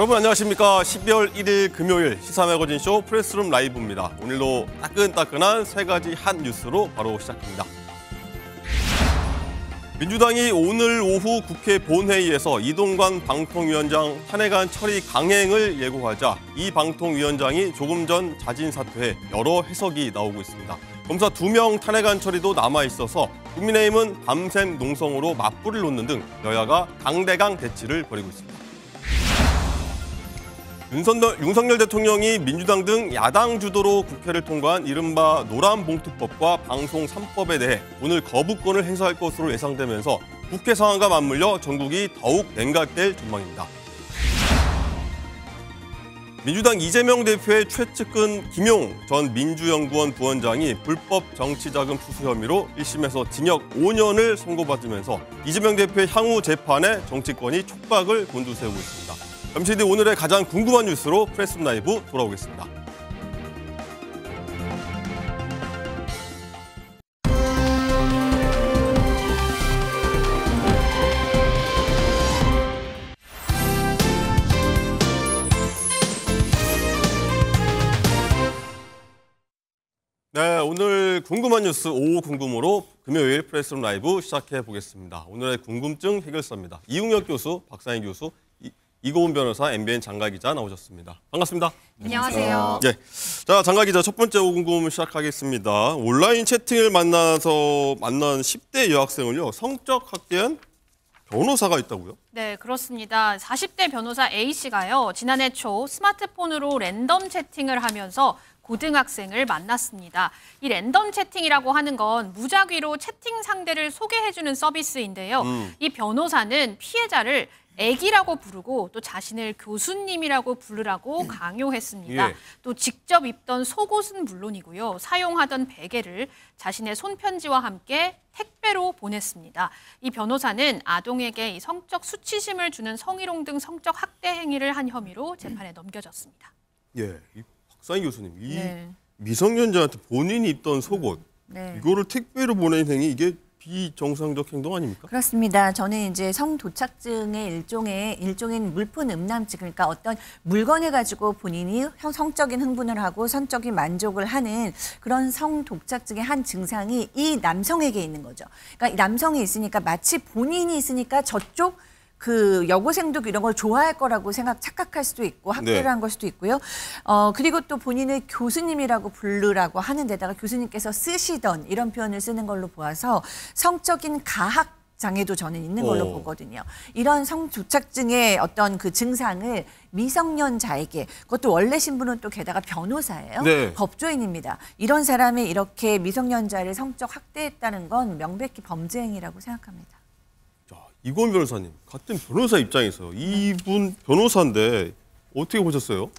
여러분 안녕하십니까. 12월 1일 금요일 시사 매거진 쇼 프레스룸 라이브입니다. 오늘도 따끈따끈한 세 가지 핫 뉴스로 바로 시작합니다. 민주당이 오늘 오후 국회 본회의에서 이동관 방통위원장 탄핵안 처리 강행을 예고하자 이 방통위원장이 조금 전 자진 사퇴해 여러 해석이 나오고 있습니다. 검사 두 명 탄핵안 처리도 남아 있어서 국민의힘은 밤샘 농성으로 맞불을 놓는 등 여야가 강대강 대치를 벌이고 있습니다. 윤선열, 윤석열 대통령이 민주당 등 야당 주도로 국회를 통과한 이른바 노란봉투법과 방송 3법에 대해 오늘 거부권을 행사할 것으로 예상되면서 국회 상황과 맞물려 전국이 더욱 냉각될 전망입니다. 민주당 이재명 대표의 최측근 김용 전 민주연구원 부원장이 불법 정치자금 수수 혐의로 1심에서 징역 5년을 선고받으면서 이재명 대표의 향후 재판에 정치권이 촉박을 곤두세우고 있습니다. 잠시 뒤 오늘의 가장 궁금한 뉴스로 프레스룸 라이브 돌아오겠습니다. 네, 오늘 궁금한 뉴스 오후 궁금으로 금요일 프레스룸 라이브 시작해 보겠습니다. 오늘의 궁금증 해결사입니다. 이웅혁 교수, 박상희 교수, 이고은 변호사, MBN 장가기자 나오셨습니다. 반갑습니다. 안녕하세요. 예. 자, 장가기자 첫 번째 오금금 시작하겠습니다. 온라인 채팅을 만나서 만난 10대 여학생을요, 성적 학대한 변호사가 있다고요? 네, 그렇습니다. 40대 변호사 A씨가요, 지난해 초 스마트폰으로 랜덤 채팅을 하면서 고등학생을 만났습니다. 이 랜덤 채팅이라고 하는 건 무작위로 채팅 상대를 소개해주는 서비스인데요. 음. 이 변호사는 피해자를 애기라고 부르고 또 자신을 교수님이라고 부르라고 음. 강요했습니다. 예. 또 직접 입던 속옷은 물론이고요. 사용하던 베개를 자신의 손편지와 함께 택배로 보냈습니다. 이 변호사는 아동에게 성적 수치심을 주는 성희롱 등 성적 학대 행위를 한 혐의로 재판에 넘겨졌습니다. 예, 박상희 교수님, 이 네. 미성년자한테 본인이 입던 속옷 네. 이거를 택배로 보낸 행위 이게 비정상적 행동 아닙니까? 그렇습니다. 저는 이제 성도착증의 일종의 일종인 물품 음란증 그러니까 어떤 물건을 가지고 본인이 성적인 흥분을 하고 성적인 만족을 하는 그런 성도착증의 한 증상이 이 남성에게 있는 거죠. 그러니까 남성이 있으니까 마치 본인이 있으니까 저쪽 그 여고생도 이런 걸 좋아할 거라고 생각 착각할 수도 있고 네. 학대를 네. 한걸 수도 있고요. 어 그리고 또 본인을 교수님이라고 부르라고 하는 데다가 교수님께서 쓰시던 이런 표현을 쓰는 걸로 보아서 성적인 가학 장애도 저는 있는 걸로 오. 보거든요. 이런 성조착증의 어떤 그 증상을 미성년자에게 그것도 원래 신분은 또 게다가 변호사예요. 네. 법조인입니다. 이런 사람이 이렇게 미성년자를 성적 학대했다는 건 명백히 범죄 행위라고 생각합니다. 이건 변호사님, 같은 변호사 입장에서 이분 변호사인데 어떻게 보셨어요?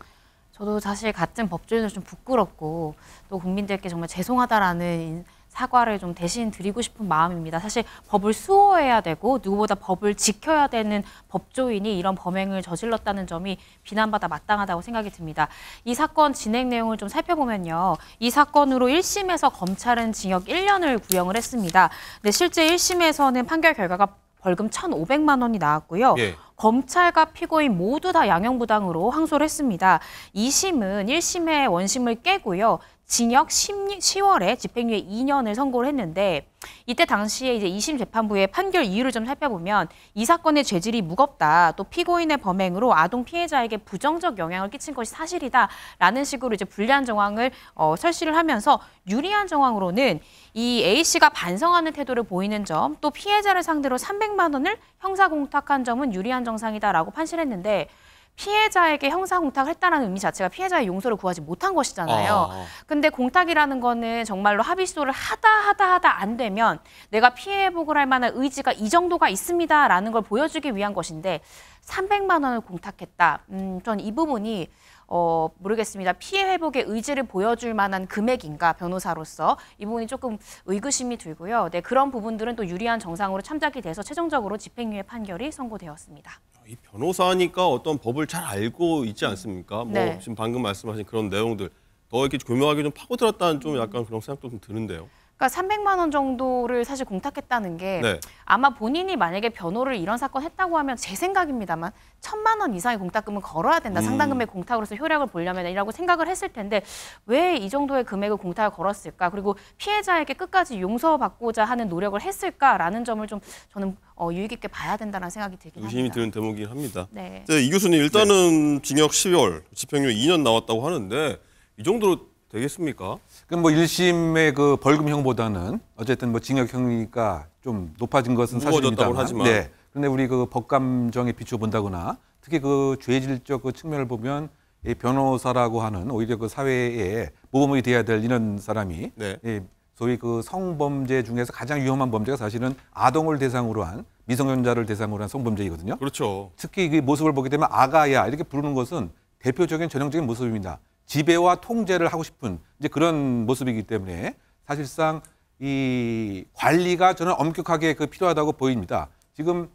저도 사실 같은 법조인으로 좀 부끄럽고 또 국민들께 정말 죄송하다라는 사과를 좀 대신 드리고 싶은 마음입니다. 사실 법을 수호해야 되고 누구보다 법을 지켜야 되는 법조인이 이런 범행을 저질렀다는 점이 비난받아 마땅하다고 생각이 듭니다. 이 사건 진행 내용을 좀 살펴보면요. 이 사건으로 1심에서 검찰은 징역 1년을 구형을 했습니다. 근데 실제 1심에서는 판결 결과가 벌금 1,500만 원이 나왔고요. 예. 검찰과 피고인 모두 다 양형 부당으로 항소를 했습니다. 2심은 1심의 원심을 깨고요. 징역 10, 월에 집행유예 2년을 선고를 했는데 이때 당시에 이제 2심 재판부의 판결 이유를 좀 살펴보면 이 사건의 죄질이 무겁다. 또 피고인의 범행으로 아동 피해자에게 부정적 영향을 끼친 것이 사실이다라는 식으로 이제 불리한 정황을 어, 설시를 하면서 유리한 정황으로는 이 A 씨가 반성하는 태도를 보이는 점, 또 피해자를 상대로 300만 원을 형사 공탁한 점은 유리한 정상이다라고 판시했는데 피해자에게 형사 공탁을 했다라는 의미 자체가 피해자의 용서를 구하지 못한 것이잖아요. 아. 근데 공탁이라는 거는 정말로 합의소를 하다 하다 하다 안 되면 내가 피해 회복을 할 만한 의지가 이 정도가 있습니다라는 걸 보여주기 위한 것인데 300만 원을 공탁했다. 음, 전 이 부분이 어, 모르겠습니다. 피해 회복의 의지를 보여줄 만한 금액인가 변호사로서 이 부분이 조금 의구심이 들고요. 네, 그런 부분들은 또 유리한 정상으로 참작이 돼서 최종적으로 집행유예 판결이 선고되었습니다. 이 변호사니까 어떤 법을 잘 알고 있지 않습니까? 뭐 네. 지금 방금 말씀하신 그런 내용들 더 이렇게 교묘하게 좀 파고들었다는 좀 약간 그런 생각도 좀 드는데요. 그러니까 300만 원 정도를 사실 공탁했다는 게 네. 아마 본인이 만약에 변호를 이런 사건 했다고 하면 제 생각입니다만 천만 원 이상의 공탁금은 걸어야 된다. 음. 상당금액 공탁으로서 효력을 보려면이라고 생각을 했을 텐데 왜 이 정도의 금액을 공탁을 걸었을까? 그리고 피해자에게 끝까지 용서받고자 하는 노력을 했을까라는 점을 좀 저는 어, 유의 깊게 봐야 된다는 생각이 들긴 의심이 합니다. 드는 대목이긴 합니다. 네. 이 교수님 일단은 네. 징역 10월, 집행유예 2년 나왔다고 하는데 이 정도로 되겠습니까? 그럼 뭐 1심의 그 벌금형보다는 어쨌든 뭐 징역형이니까 좀 높아진 것은 사실입니다 하지만. 네. 그런데 우리 그 법감정에 비추 본다거나 특히 그 죄질적 그 측면을 보면 이 변호사라고 하는 오히려 그 사회에 모범이 돼야 될 이런 사람이 네. 예, 소위 그 성범죄 중에서 가장 위험한 범죄가 사실은 아동을 대상으로 한 미성년자를 대상으로 한 성범죄이거든요. 그렇죠. 특히 그 모습을 보게 되면 아가야 이렇게 부르는 것은 대표적인 전형적인 모습입니다. 지배와 통제를 하고 싶은 이제 그런 모습이기 때문에 사실상 이 관리가 저는 엄격하게 그 필요하다고 보입니다. 지금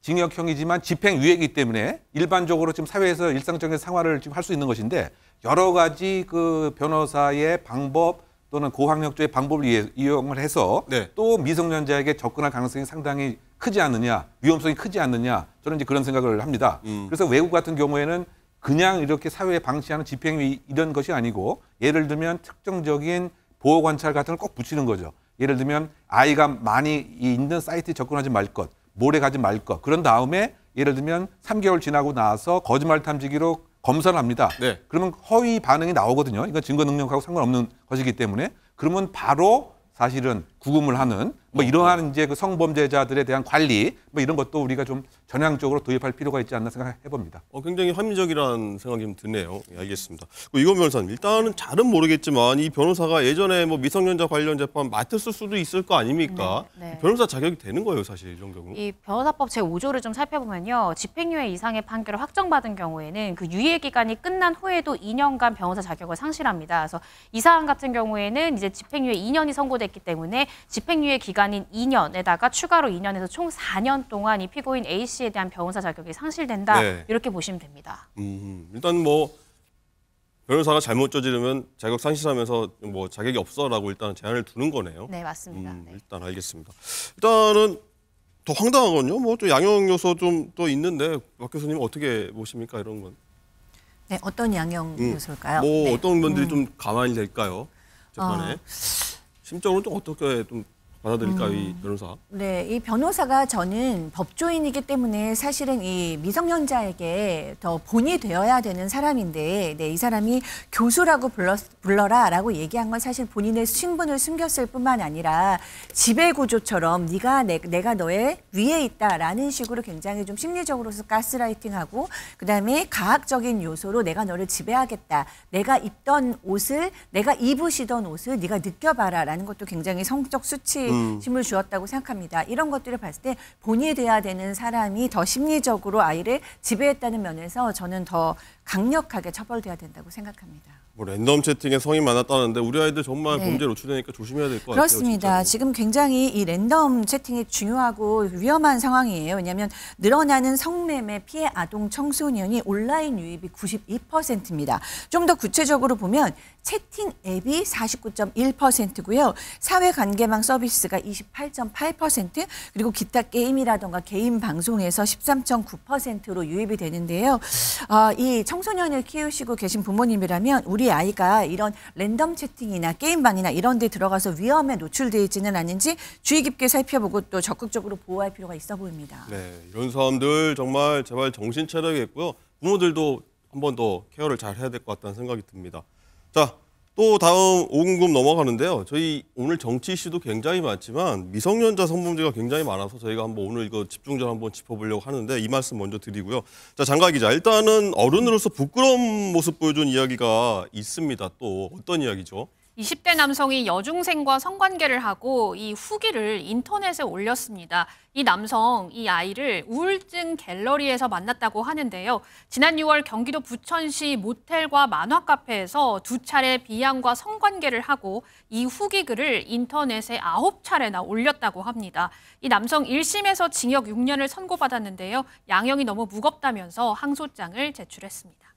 징역형이지만 집행유예이기 때문에 일반적으로 지금 사회에서 일상적인 생활을 지금 할 수 있는 것인데 여러 가지 그 변호사의 방법 또는 고학력자의 방법을 이용을 해서 네. 또 미성년자에게 접근할 가능성이 상당히 크지 않느냐 위험성이 크지 않느냐 저는 이제 그런 생각을 합니다. 음. 그래서 외국 같은 경우에는 그냥 이렇게 사회에 방치하는 집행위 이런 것이 아니고 예를 들면 특정적인 보호 관찰 같은 걸 꼭 붙이는 거죠. 예를 들면 아이가 많이 있는 사이트에 접근하지 말 것, 모래 가지 말 것. 그런 다음에 예를 들면 3개월 지나고 나서 거짓말 탐지기로 검사를 합니다. 네. 그러면 허위 반응이 나오거든요. 이건 증거 능력하고 상관없는 것이기 때문에 그러면 바로 사실은 구금을 하는 뭐 어, 이러한 어. 이제 그 성범죄자들에 대한 관리 뭐 이런 것도 우리가 좀 전향적으로 도입할 필요가 있지 않나 생각해 봅니다. 어, 굉장히 합리적이라는 생각이 좀 드네요. 예, 알겠습니다. 그 이건 변호사님 일단은 잘은 모르겠지만 이 변호사가 예전에 뭐 미성년자 관련 재판 맡았을 수도 있을 거 아닙니까? 네, 네. 변호사 자격이 되는 거예요, 사실 이런 경우. 이 변호사법 제 5조를 좀 살펴보면요, 집행유예 이상의 판결을 확정받은 경우에는 그 유예 기간이 끝난 후에도 2년간 변호사 자격을 상실합니다. 그래서 이 사안 같은 경우에는 이제 집행유예 2년이 선고됐기 때문에 집행유예 기간인 2년에다가 추가로 2년에서 총 4년 동안 이 피고인 A 씨에 대한 변호사 자격이 상실된다 네. 이렇게 보시면 됩니다. 음, 일단 뭐 변호사가 잘못 저지르면 자격 상실하면서 뭐 자격이 없어라고 일단 제한을 두는 거네요. 네 맞습니다. 음, 네. 일단 알겠습니다. 일단은 더 황당한 건요. 뭐또 양형 요소 좀 또 있는데 박 교수님 어떻게 보십니까 이런 건? 네 어떤 양형 음, 요소일까요? 음, 뭐 네. 어떤 분들이 음. 좀 가만히 될까요? 재판에. 어, 심적으로 좀 어떻게 좀 받아들일까요, 이 음. 변호사? 네, 이 변호사가 저는 법조인이기 때문에 사실은 이 미성년자에게 더 본이 되어야 되는 사람인데, 네, 이 사람이 교수라고 불러, 불러라라고 얘기한 건 사실 본인의 신분을 숨겼을 뿐만 아니라 지배구조처럼 네가 내, 내가 너의 위에 있다라는 식으로 굉장히 좀 심리적으로서 가스라이팅하고 그다음에 가학적인 요소로 내가 너를 지배하겠다, 내가 입던 옷을 내가 입으시던 옷을 네가 느껴봐라라는 것도 굉장히 성적 수치 힘을 음. 주었다고 생각합니다. 이런 것들을 봤을 때 본이 돼야 되는 사람이 더 심리적으로 아이를 지배했다는 면에서 저는 더 강력하게 처벌돼야 된다고 생각합니다. 뭐 랜덤 채팅에 성이 많았다는데 우리 아이들 정말 네. 범죄 노출되니까 조심해야 될 것 같아요. 그렇습니다. 지금 굉장히 이 랜덤 채팅이 중요하고 위험한 상황이에요. 왜냐하면 늘어나는 성매매 피해 아동 청소년이 온라인 유입이 92%입니다. 좀 더 구체적으로 보면 채팅 앱이 49.1%고요. 사회관계망 서비스가 28.8% 그리고 기타 게임이라던가 개인 방송에서 13.9%로 유입이 되는데요. 어, 이 청소년을 키우시고 계신 부모님이라면 우리 아이가 이런 랜덤 채팅이나 게임방이나 이런 데 들어가서 위험에 노출되 있지는 않은지 주의 깊게 살펴보고 또 적극적으로 보호할 필요가 있어 보입니다. 네, 이런 사람들 정말 제발 정신 차려야겠고요. 부모들도 한 번 더 케어를 잘 해야 될 것 같다는 생각이 듭니다. 자, 또 다음 5궁금 넘어가는데요. 저희 오늘 정치 이슈도 굉장히 많지만 미성년자 성범죄가 굉장히 많아서 저희가 한번 오늘 이거 집중적으로 한번 짚어보려고 하는데 이 말씀 먼저 드리고요. 자, 장가 기자. 일단은 어른으로서 부끄러운 모습 보여준 이야기가 있습니다. 또 어떤 이야기죠? 20대 남성이 여중생과 성관계를 하고 이 후기를 인터넷에 올렸습니다. 이 남성, 이 아이를 우울증 갤러리에서 만났다고 하는데요. 지난 6월 경기도 부천시 모텔과 만화 카페에서 두 차례 비양과 성관계를 하고 이 후기 글을 인터넷에 9차례나 올렸다고 합니다. 이 남성 1심에서 징역 6년을 선고받았는데요. 양형이 너무 무겁다면서 항소장을 제출했습니다.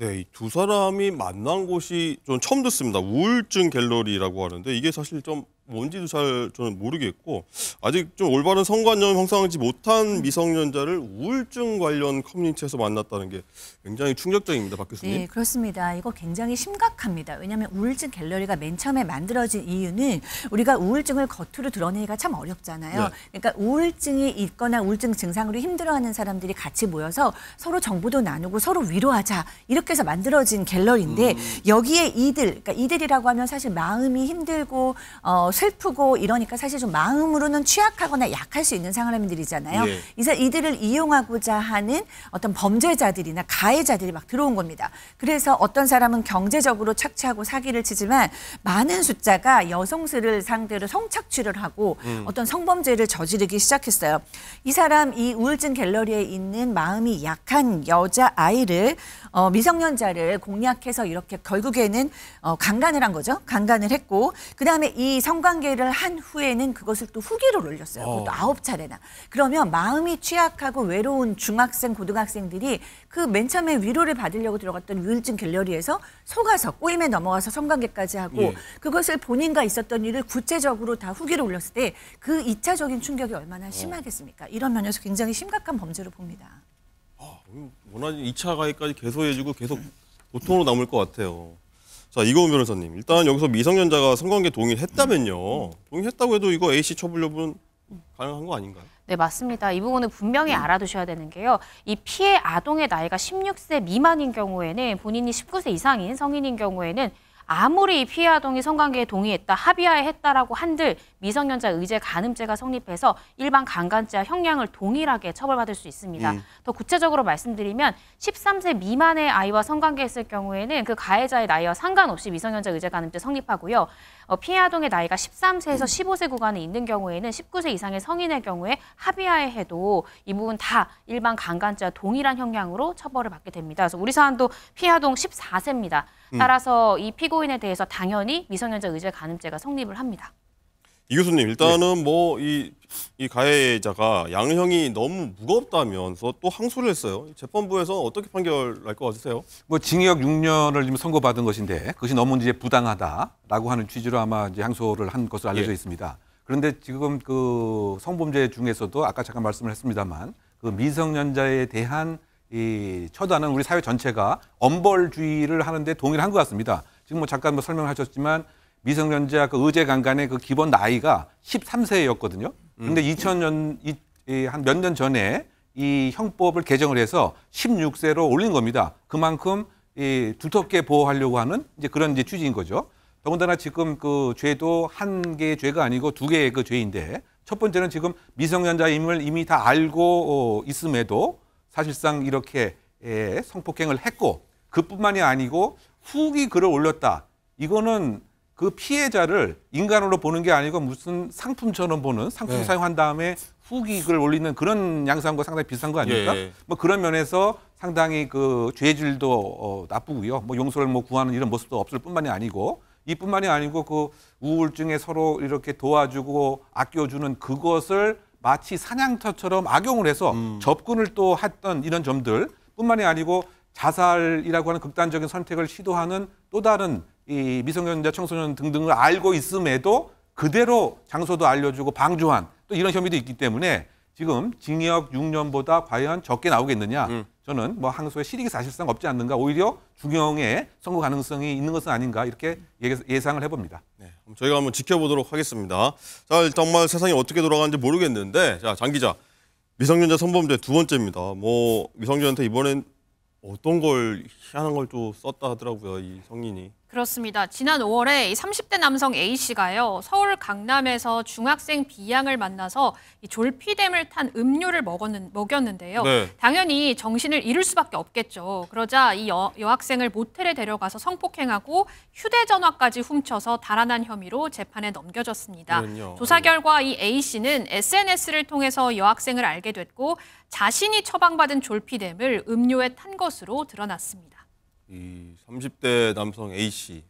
네, 이두 사람이 만난 곳이 좀 처음 듣습니다. 우울증 갤러리라고 하는데 이게 사실 좀 뭔지도 잘 저는 모르겠고 아직 좀 올바른 성관념 을 형성하지 못한 음. 미성년자를 우울증 관련 커뮤니티에서 만났다는 게 굉장히 충격적입니다, 박 교수님. 네, 그렇습니다. 이거 굉장히 심각합니다. 왜냐하면 우울증 갤러리가 맨 처음에 만들어진 이유는 우리가 우울증을 겉으로 드러내기가 참 어렵잖아요. 네. 그러니까 우울증이 있거나 우울증 증상으로 힘들어하는 사람들이 같이 모여서 서로 정보도 나누고 서로 위로하자 이렇게 해서 만들어진 갤러리인데 음. 여기에 이들, 그러니까 이들이라고 하면 사실 마음이 힘들고 어, 슬프고 이러니까 사실 좀 마음으로는 취약하거나 약할 수 있는 사람들이잖아요. 예. 이들을 이용하고자 하는 어떤 범죄자들이나 가해자들이 막 들어온 겁니다. 그래서 어떤 사람은 경제적으로 착취하고 사기를 치지만 많은 숫자가 여성들을 상대로 성착취를 하고 음. 어떤 성범죄를 저지르기 시작했어요. 이 사람 이 우울증 갤러리에 있는 마음이 약한 여자 아이를 어, 미성년자를 공략해서 이렇게 결국에는 어, 강간을 한 거죠. 강간을 했고 그 다음에 이성과 성관계를한 후에는 그것을 또 후기로 올렸어요. 어. 그것도 아홉 차례나. 그러면 마음이 취약하고 외로운 중학생, 고등학생들이 그 맨 처음에 위로를 받으려고 들어갔던 우울증 갤러리에서 속아서 꼬임에 넘어가서 성관계까지 하고 예. 그것을 본인과 있었던 일을 구체적으로 다 후기로 올렸을 때그 이차적인 충격이 얼마나 어. 심하겠습니까? 이런 면에서 굉장히 심각한 범죄로 봅니다. 아, 원하는 2차 가해까지 계속해지고 계속 고통으로 남을 것 같아요. 자 이거은 변호사님 일단 여기서 미성년자가 성관계 동의했다면요 음. 동의했다고 해도 이거 A 씨 처벌 여부는 가능한 거 아닌가요? 네, 맞습니다. 이 부분은 분명히 음. 알아두셔야 되는 게요. 이 피해 아동의 나이가 16세 미만인 경우에는 본인이 19세 이상인 성인인 경우에는 아무리 피해 아동이 성관계에 동의했다, 합의하에 했다라고 한들 미성년자 의제 간음죄가 성립해서 일반 강간죄와 형량을 동일하게 처벌받을 수 있습니다. 음. 더 구체적으로 말씀드리면 13세 미만의 아이와 성관계했을 경우에는 그 가해자의 나이와 상관없이 미성년자 의제 간음죄 성립하고요. 어, 피해 아동의 나이가 13세에서 15세 구간에 있는 경우에는 19세 이상의 성인의 경우에 합의하에 해도 이 부분 다 일반 강간죄와 동일한 형량으로 처벌을 받게 됩니다. 그래서 우리 사안도 피해 아동 14세입니다. 음. 따라서 이 피고인에 대해서 당연히 미성년자 의제 가늠죄가 성립을 합니다. 이 교수님 일단은 네. 뭐 뭐이 이 가해자가 양형이 너무 무겁다면서 또 항소를 했어요. 재판부에서 어떻게 판결 날것 같으세요? 뭐 징역 6년을 지금 선고받은 것인데 그것이 너무 이제 부당하다라고 하는 취지로 아마 이제 항소를 한 것으로 예. 알려져 예. 있습니다. 그런데 지금 그 성범죄 중에서도 아까 잠깐 말씀을 했습니다만 그 미성년자에 대한 이 처단은 우리 사회 전체가 엄벌주의를 하는데 동일한 것 같습니다. 지금 뭐 잠깐 뭐 설명하셨지만 을 미성년자 그 의제 강간의 그 기본 나이가 13세였거든요. 음. 근데 음. 2000년 한 몇 년 전에 이 형법을 개정을 해서 16세로 올린 겁니다. 그만큼 이 두텁게 보호하려고 하는 이제 그런 이제 취지인 거죠. 더군다나 지금 그 죄도 한 개의 죄가 아니고 두 개의 그 죄인데 첫 번째는 지금 미성년자임을 이미 다 알고 어, 있음에도 사실상 이렇게 예, 성폭행을 했고 그뿐만이 아니고 후기 글을 올렸다. 이거는 그 피해자를 인간으로 보는 게 아니고 무슨 상품처럼 보는 상품 네. 사용한 다음에 후기글 을 올리는 그런 양상과 상당히 비슷한 거 아닙니까? 예, 예. 뭐 그런 면에서 상당히 그 죄질도 어, 나쁘고요. 뭐 용서를 뭐 구하는 이런 모습도 없을 뿐만이 아니고 이뿐만이 아니고 그 우울증에 서로 이렇게 도와주고 아껴주는 그것을 마치 사냥터처럼 악용을 해서 음. 접근을 또 했던 이런 점들 뿐만이 아니고 자살이라고 하는 극단적인 선택을 시도하는 또 다른 이 미성년자 청소년 등등을 알고 있음에도 그대로 장소도 알려주고 방조한 또 이런 혐의도 있기 때문에 지금 징역 6년보다 과연 적게 나오겠느냐 음. 저는 뭐 항소의 실익이 사실상 없지 않는가 오히려 중형의 선거 가능성이 있는 것은 아닌가 이렇게 예상을 해봅니다. 네, 그럼 저희가 한번 지켜보도록 하겠습니다. 자, 정말 세상이 어떻게 돌아가는지 모르겠는데 자, 장 기자 미성년자 선범죄두 번째입니다. 뭐 미성년한테 자 이번엔 어떤 걸 희한한 걸또 썼다 하더라고요 이 성인이. 그렇습니다. 지난 5월에 30대 남성 A씨가요, 서울 강남에서 중학생 B양을 만나서 이 졸피뎀을 탄 음료를 먹었는, 먹였는데요. 네. 당연히 정신을 잃을 수밖에 없겠죠. 그러자 이 여, 여학생을 모텔에 데려가서 성폭행하고 휴대전화까지 훔쳐서 달아난 혐의로 재판에 넘겨졌습니다. 그럼요. 조사 결과 이 A씨는 SNS를 통해서 여학생을 알게 됐고 자신이 처방받은 졸피뎀을 음료에 탄 것으로 드러났습니다. 이 30대 남성 A 씨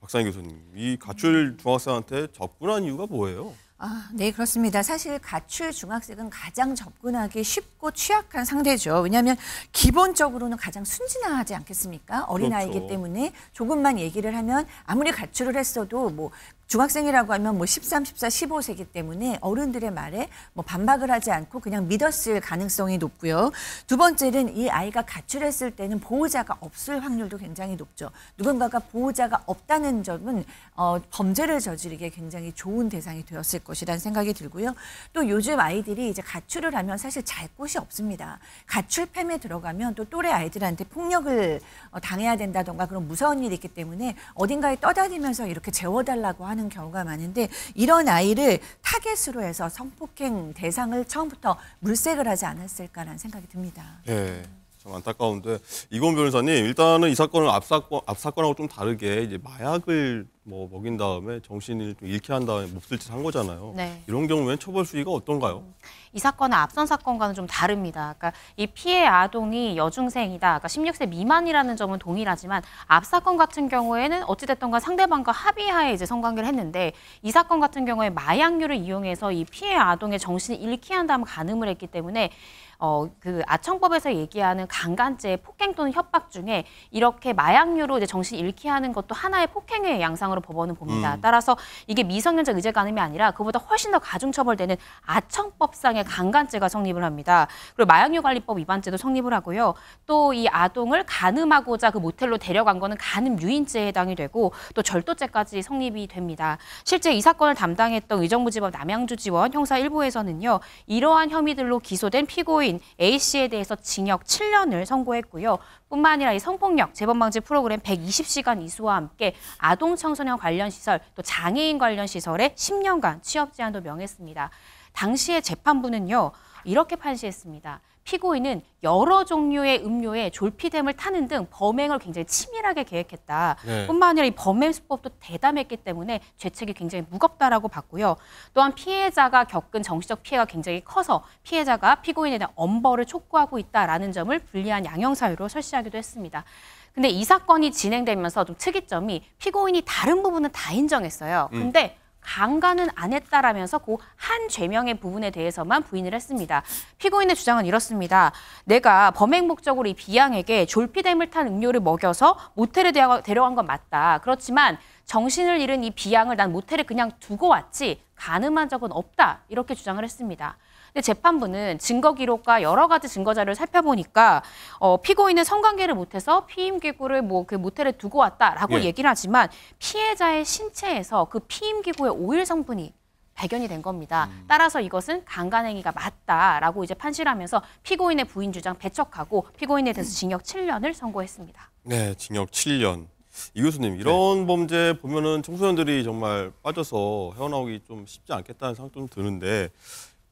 박상희 교수님 이 가출 음. 중학생한테 접근한 이유가 뭐예요? 아, 네, 그렇습니다. 사실 가출 중학생은 가장 접근하기 쉽고 취약한 상대죠. 왜냐하면 기본적으로는 가장 순진하지 않겠습니까? 어린아이기 그렇죠. 때문에 조금만 얘기를 하면 아무리 가출을 했어도 뭐 중학생이라고 하면 뭐 13, 14, 15세기 때문에 어른들의 말에 뭐 반박을 하지 않고 그냥 믿었을 가능성이 높고요. 두 번째는 이 아이가 가출했을 때는 보호자가 없을 확률도 굉장히 높죠. 누군가가 보호자가 없다는 점은 어, 범죄를 저지르기에 굉장히 좋은 대상이 되었을 것이라는 생각이 들고요. 또 요즘 아이들이 이제 가출을 하면 사실 잘 곳이 없습니다. 가출팸에 들어가면 또 또래 아이들한테 폭력을 어, 당해야 된다던가 그런 무서운 일이 있기 때문에 어딘가에 떠다니면서 이렇게 재워달라고 하는 하는 경우가 많은데 이런 아이를 타겟으로 해서 성폭행 대상을 처음부터 물색을 하지 않았을까라는 생각이 듭니다. 네. 참 안타까운데 이건 변호사님 일단은 이 사건은 앞 사건 앞 사건하고 좀 다르게 이제 마약을 뭐 먹인 다음에 정신을 좀 잃게 한 다음에 몹쓸 짓한 거잖아요. 네. 이런 경우에는 처벌 수위가 어떤가요? 이 사건은 앞선 사건과는 좀 다릅니다. 그러니까 이 피해 아동이 여중생이다. 그러니까 16세 미만이라는 점은 동일하지만 앞 사건 같은 경우에는 어찌됐든가 상대방과 합의하에 이제 성관계를 했는데 이 사건 같은 경우에 마약류를 이용해서 이 피해 아동의 정신을 잃게 한 다음 가늠을 했기 때문에 어, 그 아청법에서 얘기하는 강간죄, 폭행 또는 협박 중에 이렇게 마약류로 이제 정신 잃게 하는 것도 하나의 폭행의 양상으로 법원은 봅니다. 음. 따라서 이게 미성년자 의제 가늠이 아니라 그보다 훨씬 더 가중처벌되는 아청법상의 강간죄가 성립을 합니다. 그리고 마약류 관리법 위반죄도 성립을 하고요. 또 이 아동을 가늠하고자 그 모텔로 데려간 거는 가늠 유인죄에 해당이 되고 또 절도죄까지 성립이 됩니다. 실제 이 사건을 담당했던 의정부지법 남양주지원 형사 1부에서는요. 이러한 혐의들로 기소된 피고인 대표인 A씨에 대해서 징역 7년을 선고했고요. 뿐만 아니라 이 성폭력 재범방지 프로그램 120시간 이수와 함께 아동 청소년 관련 시설 또 장애인 관련 시설에 10년간 취업 제한도 명했습니다. 당시의 재판부는요. 이렇게 판시했습니다. 피고인은 여러 종류의 음료에 졸피뎀을 타는 등 범행을 굉장히 치밀하게 계획했다. 네. 뿐만 아니라 이 범행 수법도 대담했기 때문에 죄책이 굉장히 무겁다라고 봤고요. 또한 피해자가 겪은 정신적 피해가 굉장히 커서 피해자가 피고인에 대한 엄벌을 촉구하고 있다라는 점을 불리한 양형 사유로 설치하기도 했습니다. 근데 이 사건이 진행되면서 좀 특이점이 피고인이 다른 부분은 다 인정했어요. 음. 근데 강간은 안 했다라면서 그 한 죄명의 부분에 대해서만 부인을 했습니다. 피고인의 주장은 이렇습니다. 내가 범행 목적으로 이 비양에게 졸피뎀을 탄 음료를 먹여서 모텔에 데려간 건 맞다. 그렇지만 정신을 잃은 이 비양을 난 모텔에 그냥 두고 왔지 가늠한 적은 없다. 이렇게 주장을 했습니다. 근데 재판부는 증거 기록과 여러 가지 증거 자료를 살펴보니까 어, 피고인은 성관계를 못해서 피임 기구를 뭐그 모텔에 두고 왔다라고 예. 얘기를 하지만 피해자의 신체에서 그 피임 기구의 오일 성분이 발견이 된 겁니다. 음. 따라서 이것은 강간행위가 맞다라고 이제 판시를 하면서 피고인의 부인 주장 배척하고 피고인에 대해서 음. 징역 7년을 선고했습니다. 네, 징역 7년. 이 교수님 이런 네. 범죄 보면은 청소년들이 정말 빠져서 헤어나오기 좀 쉽지 않겠다는 생각 좀 드는데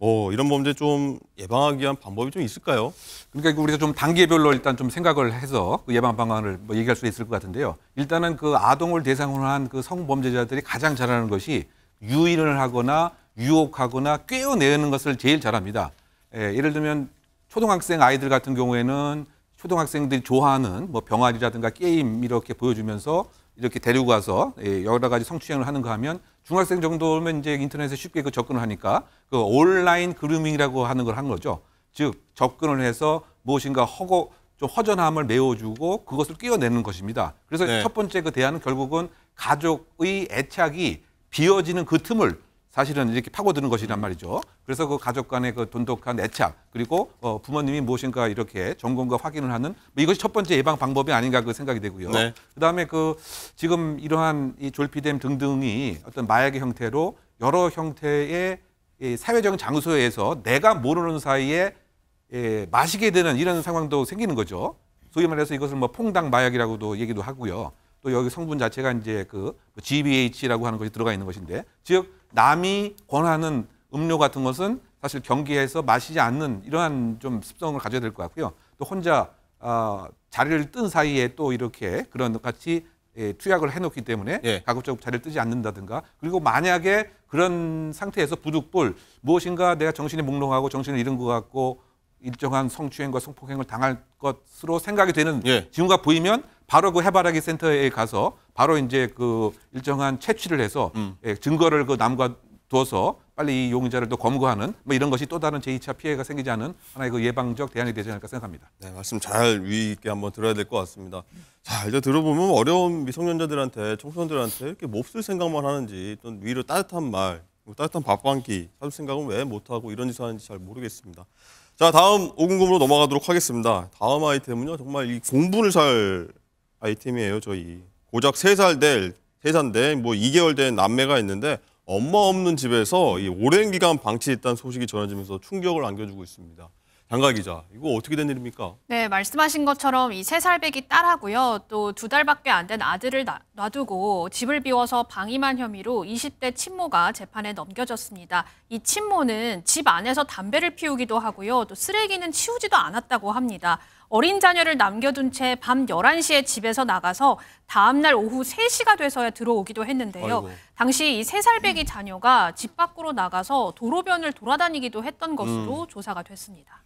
어, 이런 범죄 좀 예방하기 위한 방법이 좀 있을까요? 그러니까 우리가 좀 단계별로 일단 좀 생각을 해서 그 예방 방안을 뭐 얘기할 수 있을 것 같은데요. 일단은 그 아동을 대상으로 한 그 성범죄자들이 가장 잘하는 것이 유인을 하거나 유혹하거나 꿰어내는 것을 제일 잘합니다. 예, 예를 들면 초등학생 아이들 같은 경우에는 초등학생들이 좋아하는 뭐 병아리라든가 게임 이렇게 보여주면서 이렇게 데리고 가서 예, 여러 가지 성추행을 하는가 하면 중학생 정도면 이제 인터넷에 쉽게 그 접근을 하니까 그 온라인 그루밍이라고 하는 걸 한 거죠. 즉 접근을 해서 무엇인가 허고 좀 허전함을 메워주고 그것을 끼워내는 것입니다. 그래서 네. 첫 번째 그 대안은 결국은 가족의 애착이 비어지는 그 틈을 사실은 이렇게 파고드는 것이란 음. 말이죠. 그래서 그 가족 간의 그 돈독한 애착 그리고 어, 부모님이 무엇인가 이렇게 점검과 확인을 하는 뭐 이것이 첫 번째 예방 방법이 아닌가 그 생각이 되고요. 네. 그다음에 그 지금 이러한 이 졸피뎀 등등이 어떤 마약의 형태로 여러 형태의 이 사회적인 장소에서 내가 모르는 사이에 예, 마시게 되는 이런 상황도 생기는 거죠. 소위 말해서 이것을 뭐 퐁당 마약이라고도 얘기도 하고요. 또 여기 성분 자체가 이제 그 뭐 GBH라고 하는 것이 들어가 있는 것인데 즉 남이 권하는 음료 같은 것은 사실 경기에서 마시지 않는 이러한 좀 습성을 가져야 될 것 같고요. 또 혼자 어, 자리를 뜬 사이에 또 이렇게 그런 것 같이 예, 투약을 해놓기 때문에 예. 가급적 자리를 뜨지 않는다든가 그리고 만약에 그런 상태에서 부득불 무엇인가 내가 정신이 몽롱하고 정신을 잃은 것 같고 일정한 성추행과 성폭행을 당할 것으로 생각이 되는 예. 징후가 보이면 바로 그 해바라기 센터에 가서 바로 이제 그 일정한 채취를 해서 음. 예, 증거를 그 남과 두어서 빨리 이 용의자를 또 검거하는 뭐 이런 것이 또 다른 제2차 피해가 생기지 않은 하나의 그 예방적 대안이 되지 않을까 생각합니다. 네, 말씀 잘 유의 있게 한번 들어야 될 것 같습니다. 자, 이제 들어보면 어려운 미성년자들한테 청소년들한테 이렇게 몹쓸 생각만 하는지 또 위로 따뜻한 말, 뭐 따뜻한 밥 한끼 사 생각은 왜 못하고 이런 짓을 하는지 잘 모르겠습니다. 자, 다음 오금금으로 넘어가도록 하겠습니다. 다음 아이템은요, 정말 이 공분을 살 아이템이에요, 저희. 고작 세살 될, 세살 데뭐 이개월된 남매가 있는데 엄마 없는 집에서 이 오랜 기간 방치했다는 소식이 전해지면서 충격을 안겨주고 있습니다. 장가 기자, 이거 어떻게 된 일입니까? 네, 말씀하신 것처럼 이 세 살배기 딸하고요. 또 두 달밖에 안 된 아들을 놔두고 집을 비워서 방임한 혐의로 20대 친모가 재판에 넘겨졌습니다. 이 친모는 집 안에서 담배를 피우기도 하고요. 또 쓰레기는 치우지도 않았다고 합니다. 어린 자녀를 남겨둔 채 밤 11시에 집에서 나가서 다음날 오후 3시가 돼서야 들어오기도 했는데요. 아이고. 당시 이 3살배기 자녀가 집 밖으로 나가서 도로변을 돌아다니기도 했던 것으로 음. 조사가 됐습니다.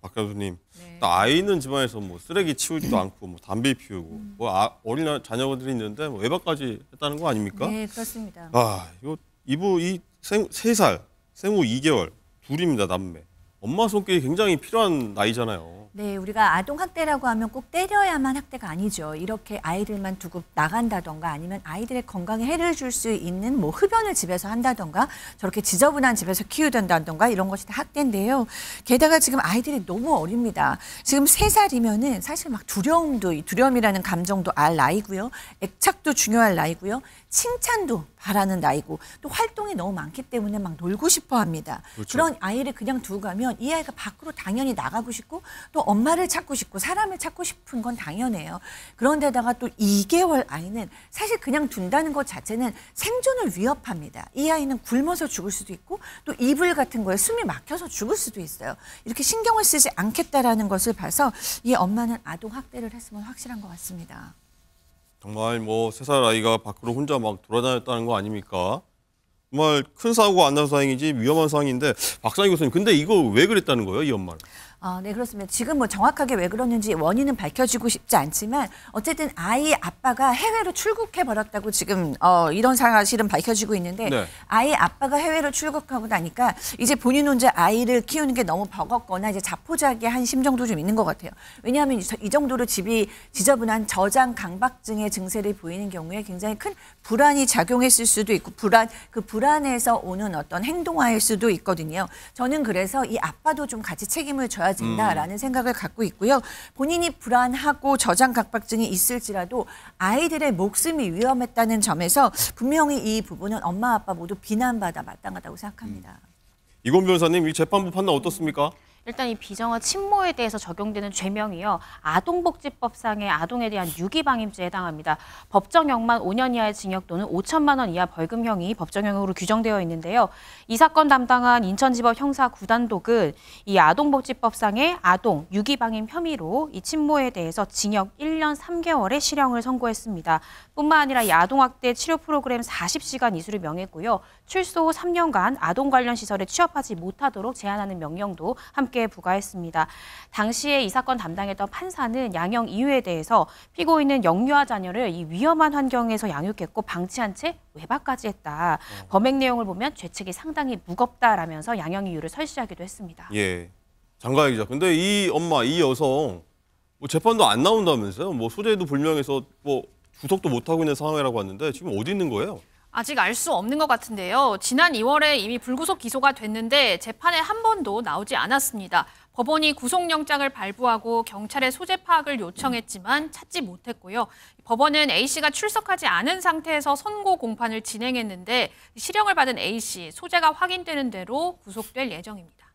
박 교수님, 네. 아이는 집안에서 뭐 쓰레기 치우지도 않고 뭐 담배 피우고 음. 뭐 아, 어린 자녀들이 있는데 뭐 외박까지 했다는 거 아닙니까? 네, 그렇습니다. 아, 이거 이부 이 생, 3살, 생후 2개월, 둘입니다, 남매. 엄마 손길이 굉장히 필요한 나이잖아요. 네, 우리가 아동 학대라고 하면 꼭 때려야만 학대가 아니죠. 이렇게 아이들만 두고 나간다던가 아니면 아이들의 건강에 해를 줄 수 있는 뭐 흡연을 집에서 한다던가 저렇게 지저분한 집에서 키우던다던가 이런 것이 다 학대인데요. 게다가 지금 아이들이 너무 어립니다. 지금 세살이면은 사실 막 두려움도 두려움이라는 감정도 알 나이고요. 애착도 중요할 나이고요. 칭찬도 바라는 나이고 또 활동이 너무 많기 때문에 막 놀고 싶어 합니다. 그렇죠. 그런 아이를 그냥 두고 가면 이 아이가 밖으로 당연히 나가고 싶고 또 엄마를 찾고 싶고 사람을 찾고 싶은 건 당연해요. 그런데다가 또 2개월 아이는 사실 그냥 둔다는 것 자체는 생존을 위협합니다. 이 아이는 굶어서 죽을 수도 있고 또 이불 같은 거에 숨이 막혀서 죽을 수도 있어요. 이렇게 신경을 쓰지 않겠다라는 것을 봐서 이 엄마는 아동 학대를 했으면 확실한 것 같습니다. 정말 뭐세 살 아이가 밖으로 혼자 막 돌아다녔다는 거 아닙니까? 정말 큰 사고가 안난 사항이지 위험한 사항인데 박상희 교수님 근데 이거 왜 그랬다는 거예요 이 엄마는? 아, 네, 그렇습니다. 지금 뭐 정확하게 왜 그러는지 원인은 밝혀지고 싶지 않지만 어쨌든 아이 아빠가 해외로 출국해 버렸다고 지금 어, 이런 사실은 밝혀지고 있는데 네. 아이 아빠가 해외로 출국하고 나니까 이제 본인 혼자 아이를 키우는 게 너무 버겁거나 이제 자포자기한 심정도 좀 있는 것 같아요. 왜냐하면 이 정도로 집이 지저분한 저장 강박증의 증세를 보이는 경우에 굉장히 큰 불안이 작용했을 수도 있고 불안 그 불안에서 오는 어떤 행동화일 수도 있거든요. 저는 그래서 이 아빠도 좀 같이 책임을 져야 된다라는 음. 생각을 갖고 있고요. 본인이 불안하고 저장각박증이 있을지라도 아이들의 목숨이 위험했다는 점에서 분명히 이 부분은 엄마 아빠 모두 비난받아 마땅하다고 생각합니다. 음. 이건 변호사님 이 재판부 판단 어떻습니까? 일단 이 비정아 침모에 대해서 적용되는 죄명이요. 아동복지법상의 아동에 대한 유기방임죄에 해당합니다. 법정형만 5년 이하의 징역 또는 5천만 원 이하 벌금형이 법정형으로 규정되어 있는데요. 이 사건 담당한 인천지법 형사 구단독은 이 아동복지법상의 아동 유기방임 혐의로 이침모에 대해서 징역 1년 3개월의 실형을 선고했습니다. 뿐만 아니라 이 아동학대 치료 프로그램 40시간 이수를 명했고요. 출소 후 3년간 아동 관련 시설에 취업하지 못하도록 제한하는 명령도 함께 함께 부과했습니다. 당시에 이 사건 담당했던 판사는 양형 이유에 대해서 피고인은 영유아 자녀를 이 위험한 환경에서 양육했고 방치한 채 외박까지 했다. 어. 범행 내용을 보면 죄책이 상당히 무겁다라면서 양형 이유를 설시하기도 했습니다. 예. 장가이자 근데 이 엄마, 이 여성 뭐 재판도 안 나온다면서요? 뭐 소재도 불명해서 뭐 주석도 못 하고 있는 상황이라고 하는데 지금 어디 있는 거예요? 아직 알 수 없는 것 같은데요. 지난 2월에 이미 불구속 기소가 됐는데 재판에 한 번도 나오지 않았습니다. 법원이 구속영장을 발부하고 경찰에 소재 파악을 요청했지만 찾지 못했고요. 법원은 A씨가 출석하지 않은 상태에서 선고 공판을 진행했는데 실형을 받은 A씨 소재가 확인되는 대로 구속될 예정입니다.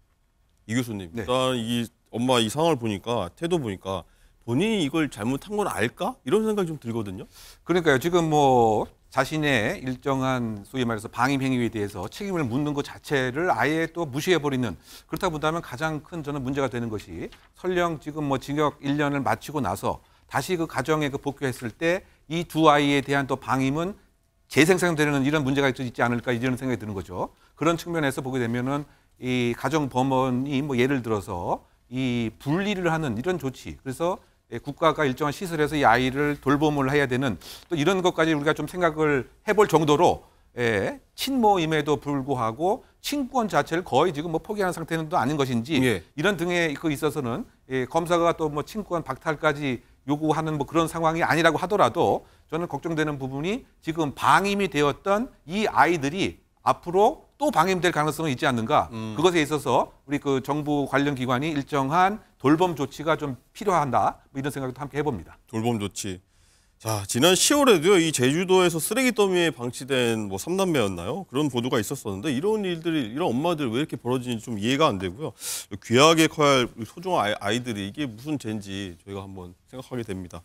이 교수님, 네. 일단 이 엄마 이 상황을 보니까 태도 보니까 본인이 이걸 잘못한 걸 알까? 이런 생각이 좀 들거든요. 그러니까요. 지금 뭐 자신의 일정한 소위 말해서 방임 행위에 대해서 책임을 묻는 것 자체를 아예 또 무시해 버리는 그렇다 보다면 가장 큰 저는 문제가 되는 것이 설령 지금 뭐 징역 1년을 마치고 나서 다시 그 가정에 그 복귀했을 때 이 두 아이에 대한 또 방임은 재생산되는 이런 문제가 있지 않을까 이런 생각이 드는 거죠. 그런 측면에서 보게 되면은 이 가정 범원이 뭐 예를 들어서 이 분리를 하는 이런 조치 그래서 예, 국가가 일정한 시설에서 이 아이를 돌봄을 해야 되는 또 이런 것까지 우리가 좀 생각을 해볼 정도로 예, 친모임에도 불구하고 친권 자체를 거의 지금 뭐 포기하는 상태는 또 아닌 것인지 예. 이런 등에 그 있어서는 예, 검사가 또 뭐 친권 박탈까지 요구하는 뭐 그런 상황이 아니라고 하더라도 저는 걱정되는 부분이 지금 방임이 되었던 이 아이들이 앞으로 또 방임될 가능성은 있지 않는가. 음. 그것에 있어서 우리 그 정부 관련 기관이 일정한 돌봄 조치가 좀 필요한다. 뭐 이런 생각도 함께 해봅니다. 돌봄 조치. 자, 지난 10월에도요, 이 제주도에서 쓰레기 더미에 방치된 뭐 삼남매였나요? 그런 보도가 있었었는데, 이런 일들이, 이런 엄마들 왜 이렇게 벌어지는지 좀 이해가 안 되고요. 귀하게 커야 할 소중한 아이들이 이게 무슨 죄인지 저희가 한번 생각하게 됩니다.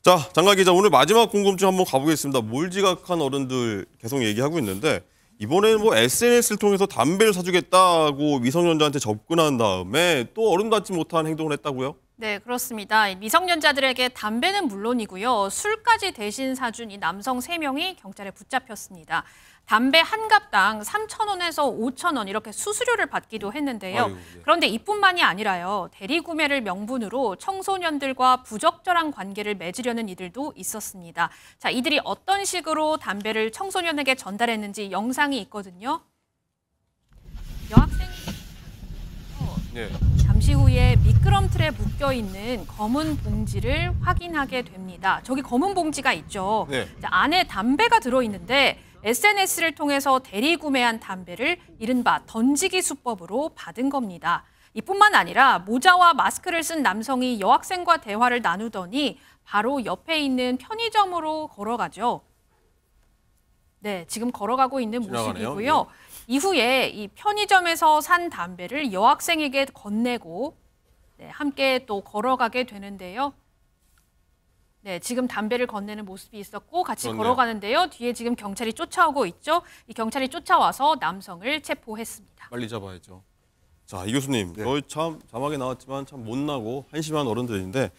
자, 장관 기자, 오늘 마지막 궁금증 한번 가보겠습니다. 몰지각한 어른들 계속 얘기하고 있는데, 이번에는 뭐 SNS를 통해서 담배를 사주겠다고 미성년자한테 접근한 다음에 또 어른 같지 못한 행동을 했다고요? 네, 그렇습니다. 미성년자들에게 담배는 물론이고요. 술까지 대신 사준 이 남성 세명이 경찰에 붙잡혔습니다. 담배 한 갑당 3,000원에서 5,000원 이렇게 수수료를 받기도 했는데요. 아이 네. 그런데 이뿐만이 아니라요. 대리 구매를 명분으로 청소년들과 부적절한 관계를 맺으려는 이들도 있었습니다. 자, 이들이 어떤 식으로 담배를 청소년에게 전달했는지 영상이 있거든요. 여학생이 네. 어, 잠시 후에 미끄럼틀에 묶여 있는 검은 봉지를 확인하게 됩니다. 저기 검은 봉지가 있죠. 네. 안에 담배가 들어 있는데 SNS를 통해서 대리 구매한 담배를 이른바 던지기 수법으로 받은 겁니다. 이뿐만 아니라 모자와 마스크를 쓴 남성이 여학생과 대화를 나누더니 바로 옆에 있는 편의점으로 걸어가죠. 네, 지금 걸어가고 있는 지나가네요. 모습이고요. 네. 이후에 이 편의점에서 산 담배를 여학생에게 건네고 네, 함께 또 걸어가게 되는데요. 네, 지금 담배를 건네는 모습이 있었고 같이 그렇네요. 걸어가는데요. 뒤에 지금 경찰이 쫓아오고 있죠. 이 경찰이 쫓아와서 남성을 체포했습니다. 빨리 잡아야죠. 자, 이 교수님, 네. 거의 참 자막에 나왔지만 참 못나고 한심한 어른들인데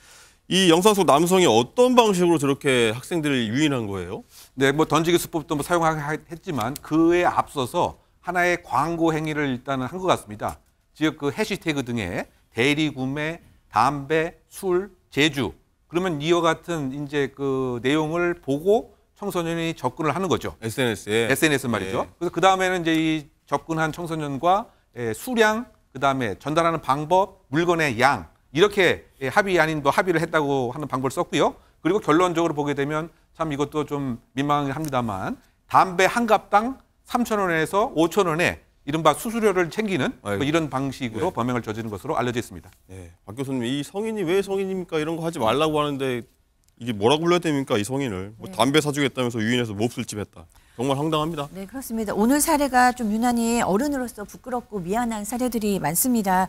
이 영상 속 남성이 어떤 방식으로 저렇게 학생들을 유인한 거예요? 네, 뭐 던지기 수법도 뭐 사용하긴 했지만 그에 앞서서 하나의 광고 행위를 일단은 한 것 같습니다. 즉그 해시태그 등의 대리 구매, 담배, 술, 제주 그러면 이와 같은 이제 그 내용을 보고 청소년이 접근을 하는 거죠. SNS에 SNS 말이죠. 예. 그래서 그 다음에는 이제 이 접근한 청소년과 예, 수량, 그 다음에 전달하는 방법, 물건의 양 이렇게 예, 합의 아닌도 뭐 합의를 했다고 하는 방법을 썼고요. 그리고 결론적으로 보게 되면 참 이것도 좀 민망합니다만 담배 한 갑당 3천 원에서 5천 원에 이른바 수수료를 챙기는 뭐 이런 방식으로 네. 범행을 저지른 것으로 알려져 있습니다. 네. 박 교수님, 이 성인이 왜 성인입니까? 이런 거 하지 말라고 하는데 이게 뭐라고 불러야 됩니까? 이 성인을 뭐 네. 담배 사주겠다면서 유인해서 몹쓸 집했다. 정말 황당합니다. 네, 그렇습니다. 오늘 사례가 좀 유난히 어른으로서 부끄럽고 미안한 사례들이 많습니다.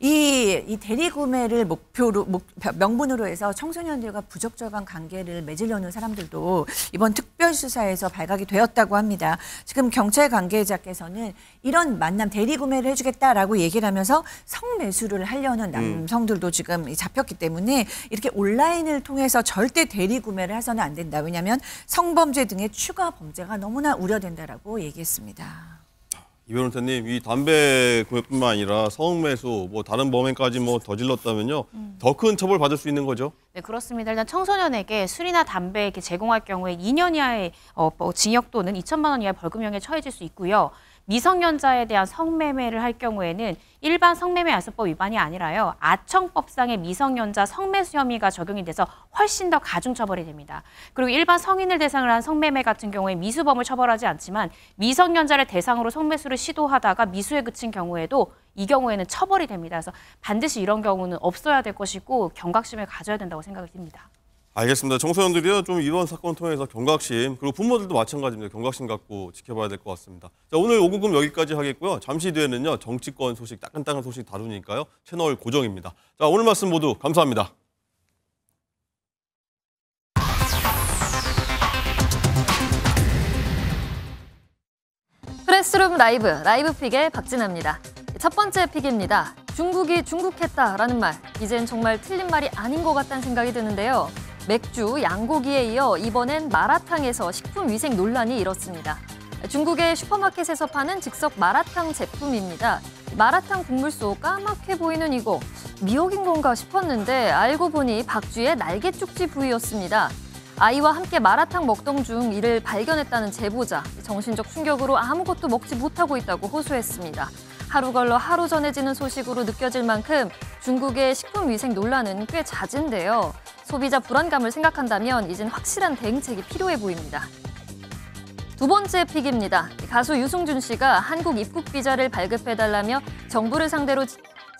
이, 이 대리구매를 목표로, 목, 명분으로 해서 청소년들과 부적절한 관계를 맺으려는 사람들도 이번 특별수사에서 발각이 되었다고 합니다. 지금 경찰 관계자께서는 이런 만남 대리구매를 해주겠다라고 얘기를 하면서 성매수를 하려는 음. 남성들도 음. 지금 잡혔기 때문에 이렇게 온라인을 통해서 절대 대리구매를 해서는 안 된다. 왜냐하면 성범죄 등의 추가 범죄가 너무 너무나 우려된다라고 얘기했습니다. 이 변호사님, 이 담배 구매뿐만 아니라 성매수, 뭐 다른 범행까지 뭐 더질렀다면요, 음. 더큰 처벌 받을 수 있는 거죠? 네, 그렇습니다. 일단 청소년에게 술이나 담배 이렇게 제공할 경우에 2년 이하의 어, 뭐 징역 또는 2천만 원 이하의 벌금형에 처해질 수 있고요. 미성년자에 대한 성매매를 할 경우에는 일반 성매매 안수법 위반이 아니라요. 아청법상의 미성년자 성매수 혐의가 적용이 돼서 훨씬 더 가중 처벌이 됩니다. 그리고 일반 성인을 대상으로 한 성매매 같은 경우에 미수범을 처벌하지 않지만 미성년자를 대상으로 성매수를 시도하다가 미수에 그친 경우에도 이 경우에는 처벌이 됩니다. 그래서 반드시 이런 경우는 없어야 될 것이고 경각심을 가져야 된다고 생각이 듭니다. 알겠습니다. 청소년들이요 좀 이번 사건 통해서 경각심 그리고 부모들도 마찬가지입니다. 경각심 갖고 지켜봐야 될 것 같습니다. 자 오늘 오구금 여기까지 하겠고요. 잠시 뒤에는요 정치권 소식 따끈따끈 소식 다루니까요 채널 고정입니다. 자 오늘 말씀 모두 감사합니다. 프스룸 라이브 라이브 픽의 박진아입니다. 첫 번째 픽입니다. 중국이 중국했다라는 말, 이젠 정말 틀린 말이 아닌 것 같다는 생각이 드는데요. 맥주, 양고기에 이어 이번엔 마라탕에서 식품위생 논란이 일었습니다. 중국의 슈퍼마켓에서 파는 즉석 마라탕 제품입니다. 마라탕 국물 속 까맣게 보이는 이거 미역인 건가 싶었는데 알고 보니 박쥐의 날개 쪽지 부위였습니다. 아이와 함께 마라탕 먹던 중 이를 발견했다는 제보자 정신적 충격으로 아무것도 먹지 못하고 있다고 호소했습니다. 하루 걸러 하루 전해지는 소식으로 느껴질 만큼 중국의 식품 위생 논란은 꽤 잦은데요. 소비자 불안감을 생각한다면 이젠 확실한 대응책이 필요해 보입니다. 두 번째 픽입니다. 가수 유승준 씨가 한국 입국 비자를 발급해달라며 정부를 상대로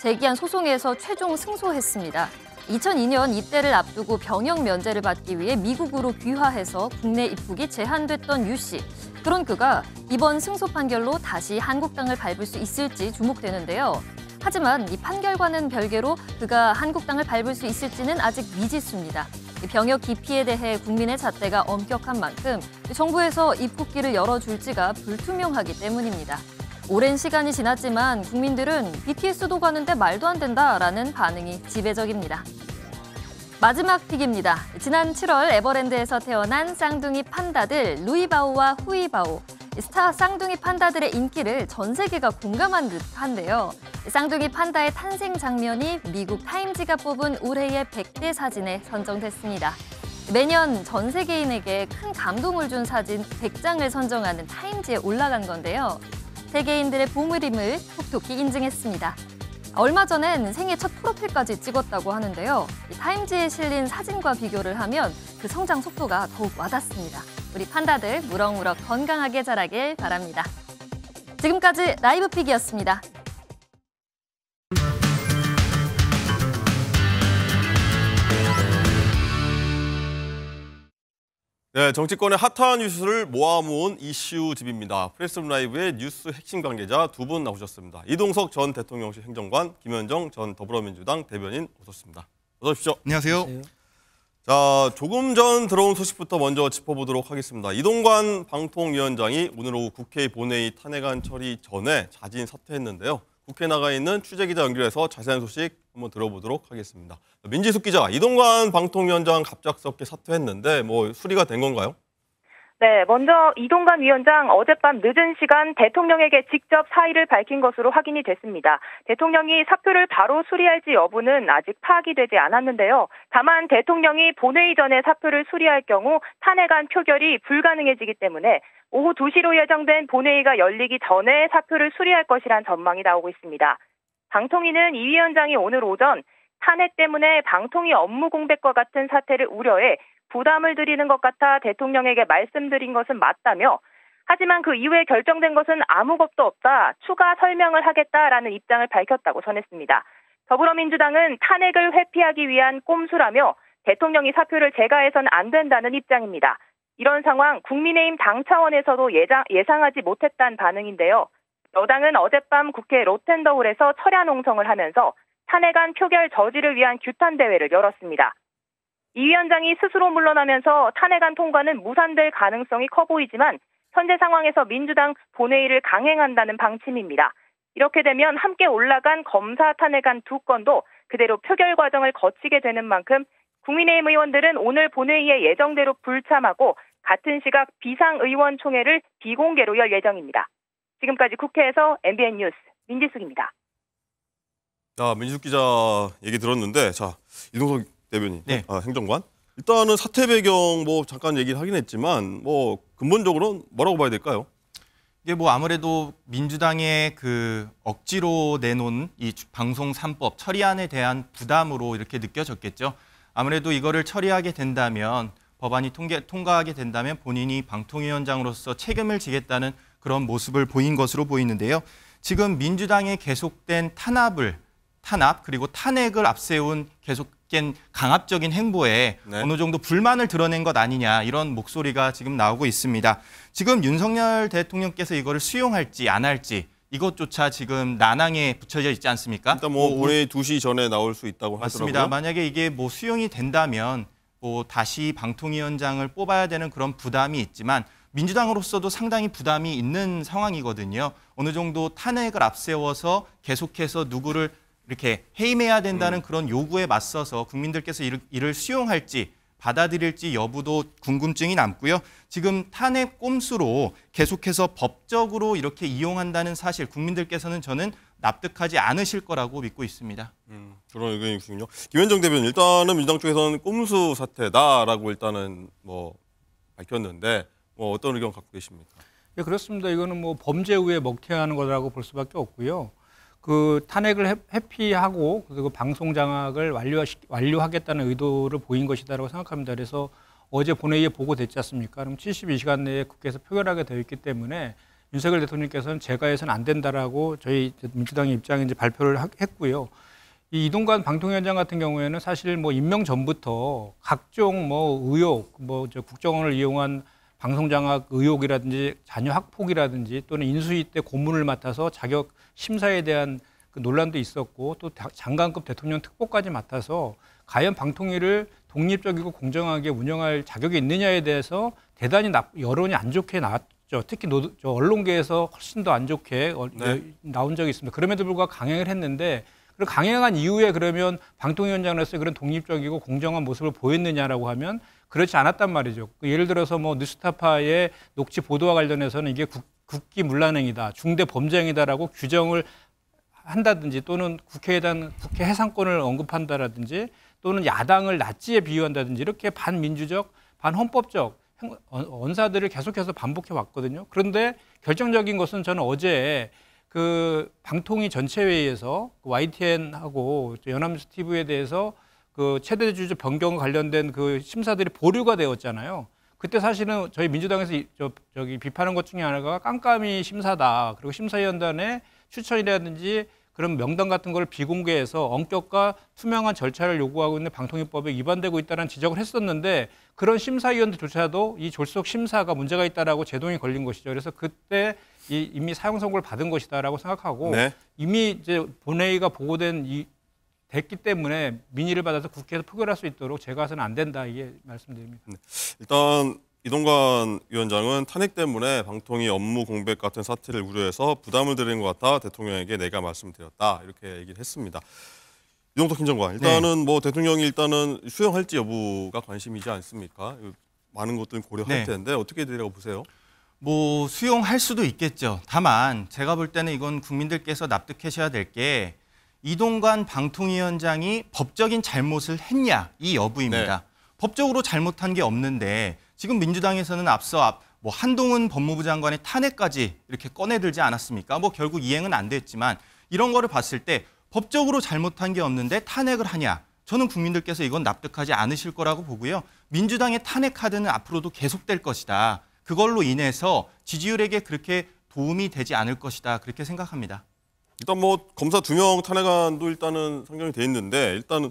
제기한 소송에서 최종 승소했습니다. 2002년 이때를 앞두고 병역 면제를 받기 위해 미국으로 귀화해서 국내 입국이 제한됐던 유 씨. 그런 그가 이번 승소 판결로 다시 한국 땅을 밟을 수 있을지 주목되는데요. 하지만 이 판결과는 별개로 그가 한국 땅을 밟을 수 있을지는 아직 미지수입니다. 병역 기피에 대해 국민의 잣대가 엄격한 만큼 정부에서 입국기를 열어줄지가 불투명하기 때문입니다. 오랜 시간이 지났지만 국민들은 BTS도 가는데 말도 안 된다라는 반응이 지배적입니다. 마지막 픽입니다. 지난 7월 에버랜드에서 태어난 쌍둥이 판다들 루이바오와 후이바오. 스타 쌍둥이 판다들의 인기를 전 세계가 공감한 듯한데요. 쌍둥이 판다의 탄생 장면이 미국 타임즈가 뽑은 올해의 100대 사진에 선정됐습니다. 매년 전 세계인에게 큰 감동을 준 사진 100장을 선정하는 타임즈에 올라간 건데요. 세계인들의 보물임을 톡톡히 인증했습니다. 얼마 전엔 생애 첫 프로필까지 찍었다고 하는데요. 타임지에 실린 사진과 비교를 하면 그 성장 속도가 더욱 와닿습니다. 우리 판다들 무럭무럭 건강하게 자라길 바랍니다. 지금까지 라이브픽이었습니다. 네, 정치권의 핫한 뉴스를 모아모은 이슈 집입니다. 프레스룸 라이브의 뉴스 핵심 관계자 두 분 나오셨습니다. 이동석 전 대통령실 행정관, 김현정 전 더불어민주당 대변인 오셨습니다. 어서 오십시오. 안녕하세요. 안녕하세요. 자, 조금 전 들어온 소식부터 먼저 짚어보도록 하겠습니다. 이동관 방통위원장이 오늘 오후 국회 본회의 탄핵안 처리 전에 자진 사퇴했는데요. 국회 나가 있는 취재 기자 연결해서 자세한 소식 한번 들어보도록 하겠습니다. 민지숙 기자, 이동관 방통위원장 갑작스럽게 사퇴했는데 뭐 수리가 된 건가요? 네, 먼저 이동관 위원장 어젯밤 늦은 시간 대통령에게 직접 사의를 밝힌 것으로 확인이 됐습니다. 대통령이 사표를 바로 수리할지 여부는 아직 파악이 되지 않았는데요. 다만 대통령이 본회의 전에 사표를 수리할 경우 탄핵안 표결이 불가능해지기 때문에 오후 2시로 예정된 본회의가 열리기 전에 사표를 수리할 것이란 전망이 나오고 있습니다. 방통위는 이 위원장이 오늘 오전 탄핵 때문에 방통위 업무 공백과 같은 사태를 우려해 부담을 드리는 것 같아 대통령에게 말씀드린 것은 맞다며 하지만 그 이후에 결정된 것은 아무것도 없다. 추가 설명을 하겠다라는 입장을 밝혔다고 전했습니다. 더불어민주당은 탄핵을 회피하기 위한 꼼수라며 대통령이 사표를 제거해선 안 된다는 입장입니다. 이런 상황 국민의힘 당 차원에서도 예상, 예상하지 못했다는 반응인데요. 여당은 어젯밤 국회 로텐더홀에서 철야 농성을 하면서 탄핵안 표결 저지를 위한 규탄 대회를 열었습니다. 이 위원장이 스스로 물러나면서 탄핵안 통과는 무산될 가능성이 커 보이지만 현재 상황에서 민주당 본회의를 강행한다는 방침입니다. 이렇게 되면 함께 올라간 검사 탄핵안 두 건도 그대로 표결 과정을 거치게 되는 만큼 국민의힘 의원들은 오늘 본회의에 예정대로 불참하고 같은 시각 비상의원총회를 비공개로 열 예정입니다. 지금까지 국회에서 MBN 뉴스 민지숙입니다. 자, 아, 민지숙 기자 얘기 들었는데 자, 이동석 대변인. 네. 아, 행정관. 일단은 사태 배경 뭐 잠깐 얘기를 하긴 했지만 뭐 근본적으로 뭐라고 봐야 될까요? 이게 뭐 아무래도 민주당의 그 억지로 내놓은 이 방송 3법 처리안에 대한 부담으로 이렇게 느껴졌겠죠. 아무래도 이거를 처리하게 된다면 법안이 통계, 통과하게 된다면 본인이 방통위원장으로서 책임을 지겠다는 그런 모습을 보인 것으로 보이는데요. 지금 민주당의 계속된 탄압을 탄압 그리고 탄핵을 앞세운 계속 강압적인 행보에 네. 어느 정도 불만을 드러낸 것 아니냐 이런 목소리가 지금 나오고 있습니다. 지금 윤석열 대통령께서 이거를 수용할지 안 할지 이것조차 지금 난항에 붙여져 있지 않습니까? 일단 뭐 오, 뭐, 뭐 올해 2시 전에 나올 수 있다고 맞습니다. 하더라고요. 맞습니다. 만약에 이게 뭐 수용이 된다면 뭐 다시 방통위원장을 뽑아야 되는 그런 부담이 있지만 민주당으로서도 상당히 부담이 있는 상황이거든요. 어느 정도 탄핵을 앞세워서 계속해서 누구를 이렇게 해임해야 된다는 음. 그런 요구에 맞서서 국민들께서 이를, 이를 수용할지 받아들일지 여부도 궁금증이 남고요. 지금 탄핵 꼼수로 계속해서 법적으로 이렇게 이용한다는 사실 국민들께서는 저는 납득하지 않으실 거라고 믿고 있습니다. 음, 그런 의견이군요. 김현정 대변인 일단은 민당 쪽에서는 꼼수 사태다라고 일단은 뭐 밝혔는데 뭐 어떤 의견 갖고 계십니까? 예, 그렇습니다. 이거는 뭐 범죄 후에 먹튀하는 거라고 볼 수밖에 없고요. 그 탄핵을 회피하고 그리고 방송 장악을 완료 완료하겠다는 의도를 보인 것이다라고 생각합니다. 그래서 어제 본회의에 보고됐지 않습니까? 그럼 72시간 내에 국회에서 표결하게 되어 있기 때문에 윤석열 대통령께서는 제가 에서는안 된다라고 저희 민주당의 입장에 이제 발표를 했고요. 이 이동관 방통위원장 같은 경우에는 사실 뭐 임명 전부터 각종 뭐 의혹, 뭐저 국정원을 이용한 방송장악 의혹이라든지 자녀 학폭이라든지 또는 인수위 때 고문을 맡아서 자격 심사에 대한 그 논란도 있었고 또 장관급 대통령 특보까지 맡아서 과연 방통위를 독립적이고 공정하게 운영할 자격이 있느냐에 대해서 대단히 나, 여론이 안 좋게 나왔죠. 특히 노, 저 언론계에서 훨씬 더 안 좋게 어, 네. 나온 적이 있습니다. 그럼에도 불구하고 강행을 했는데 그리고 강행한 이후에 그러면 방통위원장으로서 그런 독립적이고 공정한 모습을 보였느냐라고 하면 그렇지 않았단 말이죠. 그 예를 들어서 뭐 뉴스타파의 녹취 보도와 관련해서는 이게 국, 국기 문란행위다, 중대 범죄행위다라고 규정을 한다든지 또는 국회에 대한 국회 해상권을 언급한다라든지 또는 야당을 나치에 비유한다든지 이렇게 반민주적, 반헌법적 어, 언사들을 계속해서 반복해 왔거든요. 그런데 결정적인 것은 저는 어제 그 방통위 전체 회의에서 YTN하고 그 연합뉴스 TV에 대해서 그 최대 주주 변경 관련된 그 심사들이 보류가 되었잖아요. 그때 사실은 저희 민주당에서 저, 저기 비판한 것 중에 하나가 깜깜이 심사다. 그리고 심사위원단의 추천이라든지 그런 명단 같은 걸 비공개해서 엄격과 투명한 절차를 요구하고 있는 방통위법에 위반되고 있다는 지적을 했었는데 그런 심사위원들조차도 이 졸속 심사가 문제가 있다라고 제동이 걸린 것이죠. 그래서 그때 이, 이미 사용 선고를 받은 것이다라고 생각하고 네. 이미 이제 본회의가 보고된 이 됐기 때문에 민의를 받아서 국회에서 표결할 수 있도록 제가해서는안 된다 이게 말씀드립니다. 네. 일단 이동관 위원장은 탄핵 때문에 방통위 업무 공백 같은 사태를 우려해서 부담을 드리것 같아 대통령에게 내가 말씀드렸다 이렇게 얘기를 했습니다. 이동석 행정관 일단은 네. 뭐 대통령이 일단은 수용할지 여부가 관심이지 않습니까? 많은 것들은 고려할 네. 텐데 어떻게 되라고 보세요? 뭐 수용할 수도 있겠죠. 다만 제가 볼 때는 이건 국민들께서 납득하셔야 될게 이동관 방통위원장이 법적인 잘못을 했냐 이 여부입니다. 네. 법적으로 잘못한 게 없는데 지금 민주당에서는 앞서 뭐 한동훈 법무부 장관의 탄핵까지 이렇게 꺼내들지 않았습니까? 뭐 결국 이행은 안 됐지만 이런 거를 봤을 때 법적으로 잘못한 게 없는데 탄핵을 하냐? 저는 국민들께서 이건 납득하지 않으실 거라고 보고요. 민주당의 탄핵 카드는 앞으로도 계속될 것이다. 그걸로 인해서 지지율에게 그렇게 도움이 되지 않을 것이다. 그렇게 생각합니다. 일단 뭐 검사 두 명 탄핵안도 일단은 상정이 돼 있는데 일단은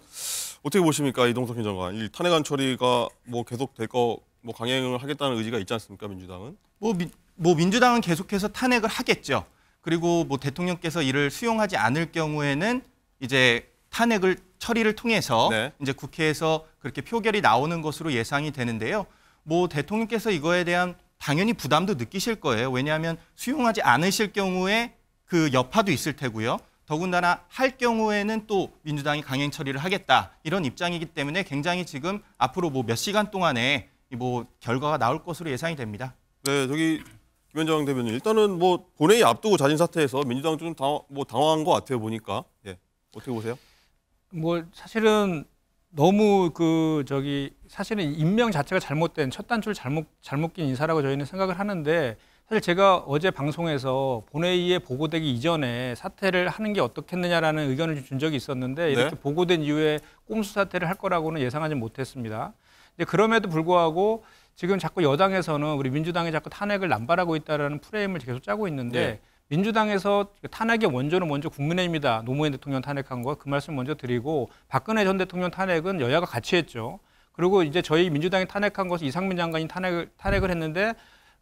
어떻게 보십니까 이동석 현 장관? 이 탄핵안 처리가 뭐 계속 될거 뭐 강행을 하겠다는 의지가 있지 않습니까 민주당은? 뭐, 미, 뭐 민주당은 계속해서 탄핵을 하겠죠. 그리고 뭐 대통령께서 이를 수용하지 않을 경우에는 이제 탄핵을 처리를 통해서 네. 이제 국회에서 그렇게 표결이 나오는 것으로 예상이 되는데요. 뭐 대통령께서 이거에 대한 당연히 부담도 느끼실 거예요. 왜냐하면 수용하지 않으실 경우에 그 여파도 있을 테고요. 더군다나 할 경우에는 또 민주당이 강행 처리를 하겠다 이런 입장이기 때문에 굉장히 지금 앞으로 뭐 몇 시간 동안에 뭐 결과가 나올 것으로 예상이 됩니다. 네, 저기 김현정 대변인 일단은 뭐 본회의 앞두고 자진 사퇴해서 민주당 좀당 뭐 당황한 것 같아요 보니까 예 어떻게 보세요? 뭐 사실은 너무 그 저기 사실은 임명 자체가 잘못된 첫 단추를 잘못 잘못 낀 인사라고 저희는 생각을 하는데 사실 제가 어제 방송에서 본회의에 보고되기 이전에 사퇴를 하는 게 어떻겠느냐라는 의견을 준 적이 있었는데 네. 이렇게 네. 보고된 이후에 꼼수 사퇴를 할 거라고는 예상하지 못했습니다. 근데 그럼에도 불구하고 지금 자꾸 여당에서는 우리 민주당이 자꾸 탄핵을 남발하고 있다라는 프레임을 계속 짜고 있는데 네. 민주당에서 탄핵의 원조는 먼저 국민의힘이다. 노무현 대통령 탄핵한 거 그 말씀 먼저 드리고 박근혜 전 대통령 탄핵은 여야가 같이 했죠. 그리고 이제 저희 민주당이 탄핵한 것을 이상민 장관이 탄핵을 탄핵을 했는데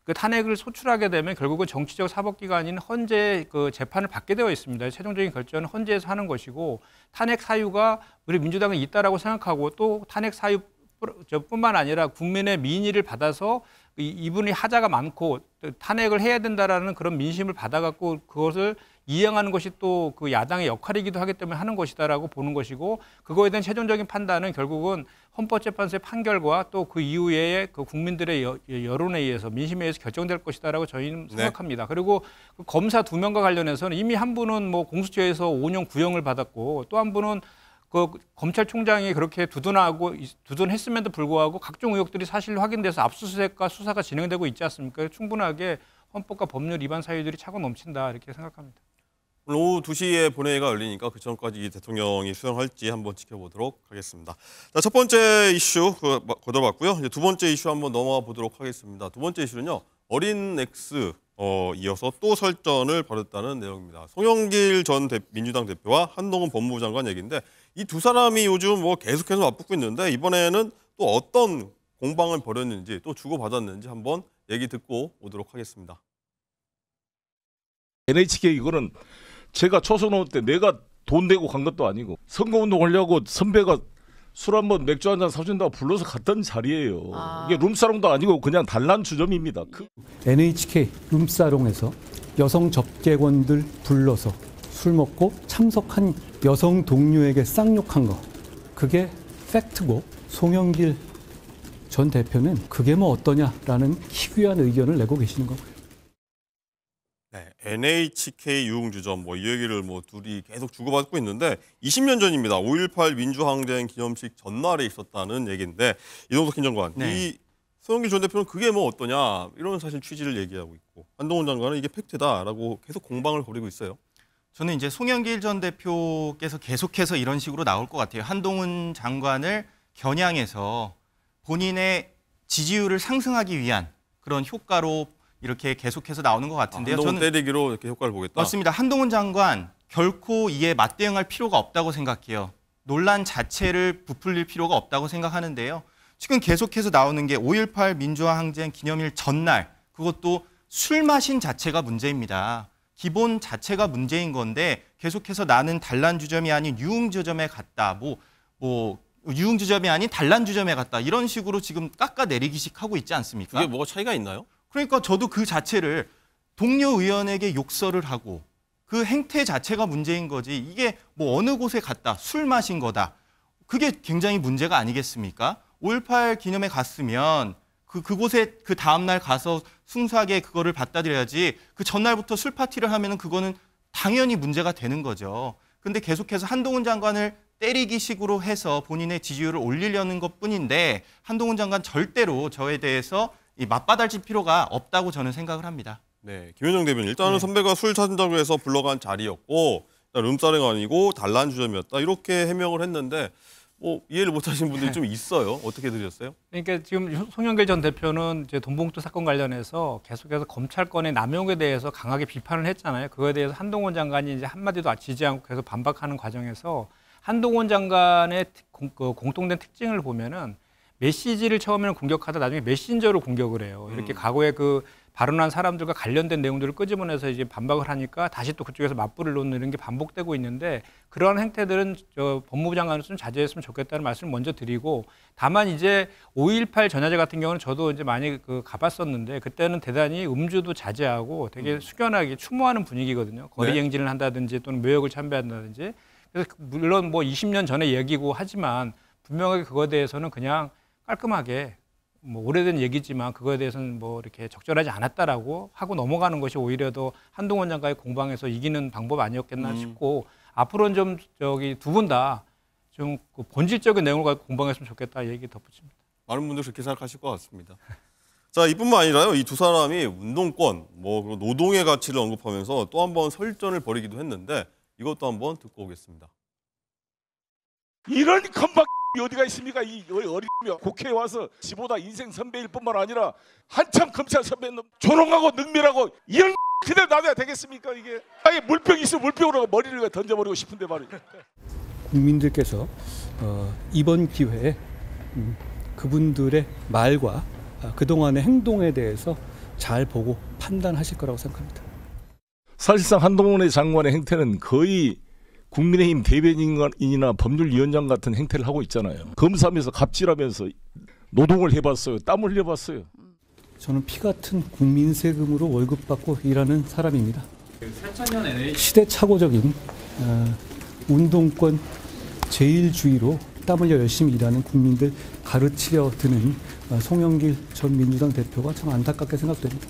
그 탄핵을 소출하게 되면 결국은 정치적 사법기관인 헌재 그 재판을 받게 되어 있습니다. 최종적인 결정은 헌재에서 하는 것이고 탄핵 사유가 우리 민주당은 있다라고 생각하고 또 탄핵 사유 뿐만 아니라 국민의 민의를 받아서 이분이 하자가 많고 탄핵을 해야 된다라는 그런 민심을 받아갖고 그것을 이행하는 것이 또 그 야당의 역할이기도 하기 때문에 하는 것이다라고 보는 것이고 그거에 대한 최종적인 판단은 결국은 헌법재판소의 판결과 또 그 이후에 그 국민들의 여, 론에 의해서 민심에 의해서 결정될 것이다라고 저희는 네. 생각합니다. 그리고 그 검사 두 명과 관련해서는 이미 한 분은 뭐 공수처에서 5년 구형을 받았고 또 한 분은 그 검찰총장이 그렇게 두둔하고 두둔했음에도 불구하고 각종 의혹들이 사실로 확인돼서 압수수색과 수사가 진행되고 있지 않습니까? 충분하게 헌법과 법률 위반 사유들이 차고 넘친다 이렇게 생각합니다. 오후 2시에 본회의가 열리니까 그 전까지 대통령이 수행할지 한번 지켜보도록 하겠습니다. 자, 첫 번째 이슈 그 거둬봤고요. 이제 두 번째 이슈 한번 넘어가 보도록 하겠습니다. 두 번째 이슈는요. 어린 X 어, 이어서 또 설전을 벌였다는 내용입니다. 송영길 전 대, 민주당 대표와 한동훈 법무부 장관 얘기인데 이 두 사람이 요즘 뭐 계속해서 맞붙고 있는데 이번에는 또 어떤 공방을 벌였는지 또 주고받았는지 한번 얘기 듣고 오도록 하겠습니다. NHK 이거는 제가 초선호 때 내가 돈 내고 간 것도 아니고 선거운동 하려고 선배가 술 한 번 맥주 한 잔 사준다고 불러서 갔던 자리예요. 아. 이게 룸사롱도 아니고 그냥 단란 주점입니다. 그... NHK 룸사롱에서 여성 접객원들 불러서 술 먹고 참석한 여성 동료에게 쌍욕한 거. 그게 팩트고 송영길 전 대표는 그게 뭐 어떠냐라는 희귀한 의견을 내고 계시는 거고요. 네, NHK 유흥주점 뭐이 얘기를 뭐 둘이 계속 주고받고 있는데 20년 전입니다. 5.18 민주항쟁 기념식 전날에 있었다는 얘기인데 이동석 행정관 네. 이서영길전 대표는 그게 뭐 어떠냐 이런 사실 취지를 얘기하고 있고 한동훈 장관은 이게 팩트다라고 계속 공방을 벌이고 있어요. 저는 이제 송영길 전 대표께서 계속해서 이런 식으로 나올 것 같아요. 한동훈 장관을 겨냥해서 본인의 지지율을 상승하기 위한 그런 효과로 이렇게 계속해서 나오는 것 같은데요. 아, 저는 때리기로 이렇게 효과를 보겠다. 맞습니다. 한동훈 장관 결코 이에 맞대응할 필요가 없다고 생각해요. 논란 자체를 부풀릴 필요가 없다고 생각하는데요. 지금 계속해서 나오는 게 5.18 민주화 항쟁 기념일 전날 그것도 술 마신 자체가 문제입니다. 기본 자체가 문제인 건데 계속해서 나는 단란주점이 아닌 유흥주점에 갔다. 뭐, 뭐 유흥주점이 아닌 단란주점에 갔다. 이런 식으로 지금 깎아내리기식 하고 있지 않습니까? 그게 뭐가 차이가 있나요? 그러니까 저도 그 자체를 동료 의원에게 욕설을 하고 그 행태 자체가 문제인 거지 이게 뭐 어느 곳에 갔다 술 마신 거다 그게 굉장히 문제가 아니겠습니까? 5.18 기념에 갔으면 그 그곳에 그 다음 날 가서 순수하게 그거를 받아들여야지 그 전날부터 술 파티를 하면은 그거는 당연히 문제가 되는 거죠. 근데 계속해서 한동훈 장관을 때리기 식으로 해서 본인의 지지율을 올리려는 것 뿐인데 한동훈 장관 절대로 저에 대해서 이 맞받아질 필요가 없다고 저는 생각을 합니다. 네, 김현정 대변인 일단은 네. 선배가 술 찾는다고 해서 불러간 자리였고 룸싸이 아니고 단란 주점이었다 이렇게 해명을 했는데 뭐 이해를 못하시 분들이 네. 좀 있어요. 어떻게 들으셨어요? 그러니까 지금 송영길 전 대표는 이제 돈봉투 사건 관련해서 계속해서 검찰권의 남용에 대해서 강하게 비판을 했잖아요. 그거에 대해서 한동훈 장관이 이제 한마디도 아지 않고 계속 반박하는 과정에서 한동훈 장관의 그 공통된 특징을 보면은 메시지를 처음에는 공격하다 나중에 메신저로 공격을 해요. 이렇게 음. 과거에 그 발언한 사람들과 관련된 내용들을 끄집어내서 이제 반박을 하니까 다시 또 그쪽에서 맞불을 놓는 이런 게 반복되고 있는데 그러한 행태들은 저 법무부 장관으로서는 자제했으면 좋겠다는 말씀을 먼저 드리고 다만 이제 5.18 전야제 같은 경우는 저도 이제 많이 그 가봤었는데 그때는 대단히 음주도 자제하고 되게 음. 숙연하게 추모하는 분위기거든요. 거리 행진을 네. 한다든지 또는 묘역을 참배한다든지 그래서 물론 뭐 20년 전에 얘기고 하지만 분명하게 그거에 대해서는 그냥 깔끔하게 뭐 오래된 얘기지만 그거에 대해서는 뭐 이렇게 적절하지 않았다라고 하고 넘어가는 것이 오히려 더한동원 장관의 공방에서 이기는 방법 아니었겠나 음. 싶고 앞으로는 좀 저기 두 분 다좀그 본질적인 내용을 가지고 공방했으면 좋겠다 얘기 덧붙입니다. 많은 분들 그렇게 생각하실 것 같습니다. 자 이뿐만 아니라요 이 두 사람이 운동권 뭐 노동의 가치를 언급하면서 또 한 번 설전을 벌이기도 했는데 이것도 한번 듣고 오겠습니다. 이런 건박 어디가 있습니까? 이 어린 국회에 와서 지보다 인생 선배일 뿐만 아니라 한참 검찰 선배인 조롱하고 능멸하고 이런 그대로 놔둬야 되겠습니까 이게? 아예 물병 있으면 물병으로 머리를 던져버리고 싶은데 말이죠. 국민들께서 어, 이번 기회에 음, 그분들의 말과 아, 그동안의 행동에 대해서 잘 보고 판단하실 거라고 생각합니다. 사실상 한동훈의 장관의 행태는 거의 국민의힘 대변인이나 법률위원장 같은 행태를 하고 있잖아요. 검사하면서 갑질하면서 노동을 해봤어요. 땀 흘려봤어요. 저는 피 같은 국민 세금으로 월급 받고 일하는 사람입니다. 시대착오적인 어, 운동권 제일주의로 땀 흘려 열심히 일하는 국민들 가르치려 드는 어, 송영길 전 민주당 대표가 참 안타깝게 생각됩니다.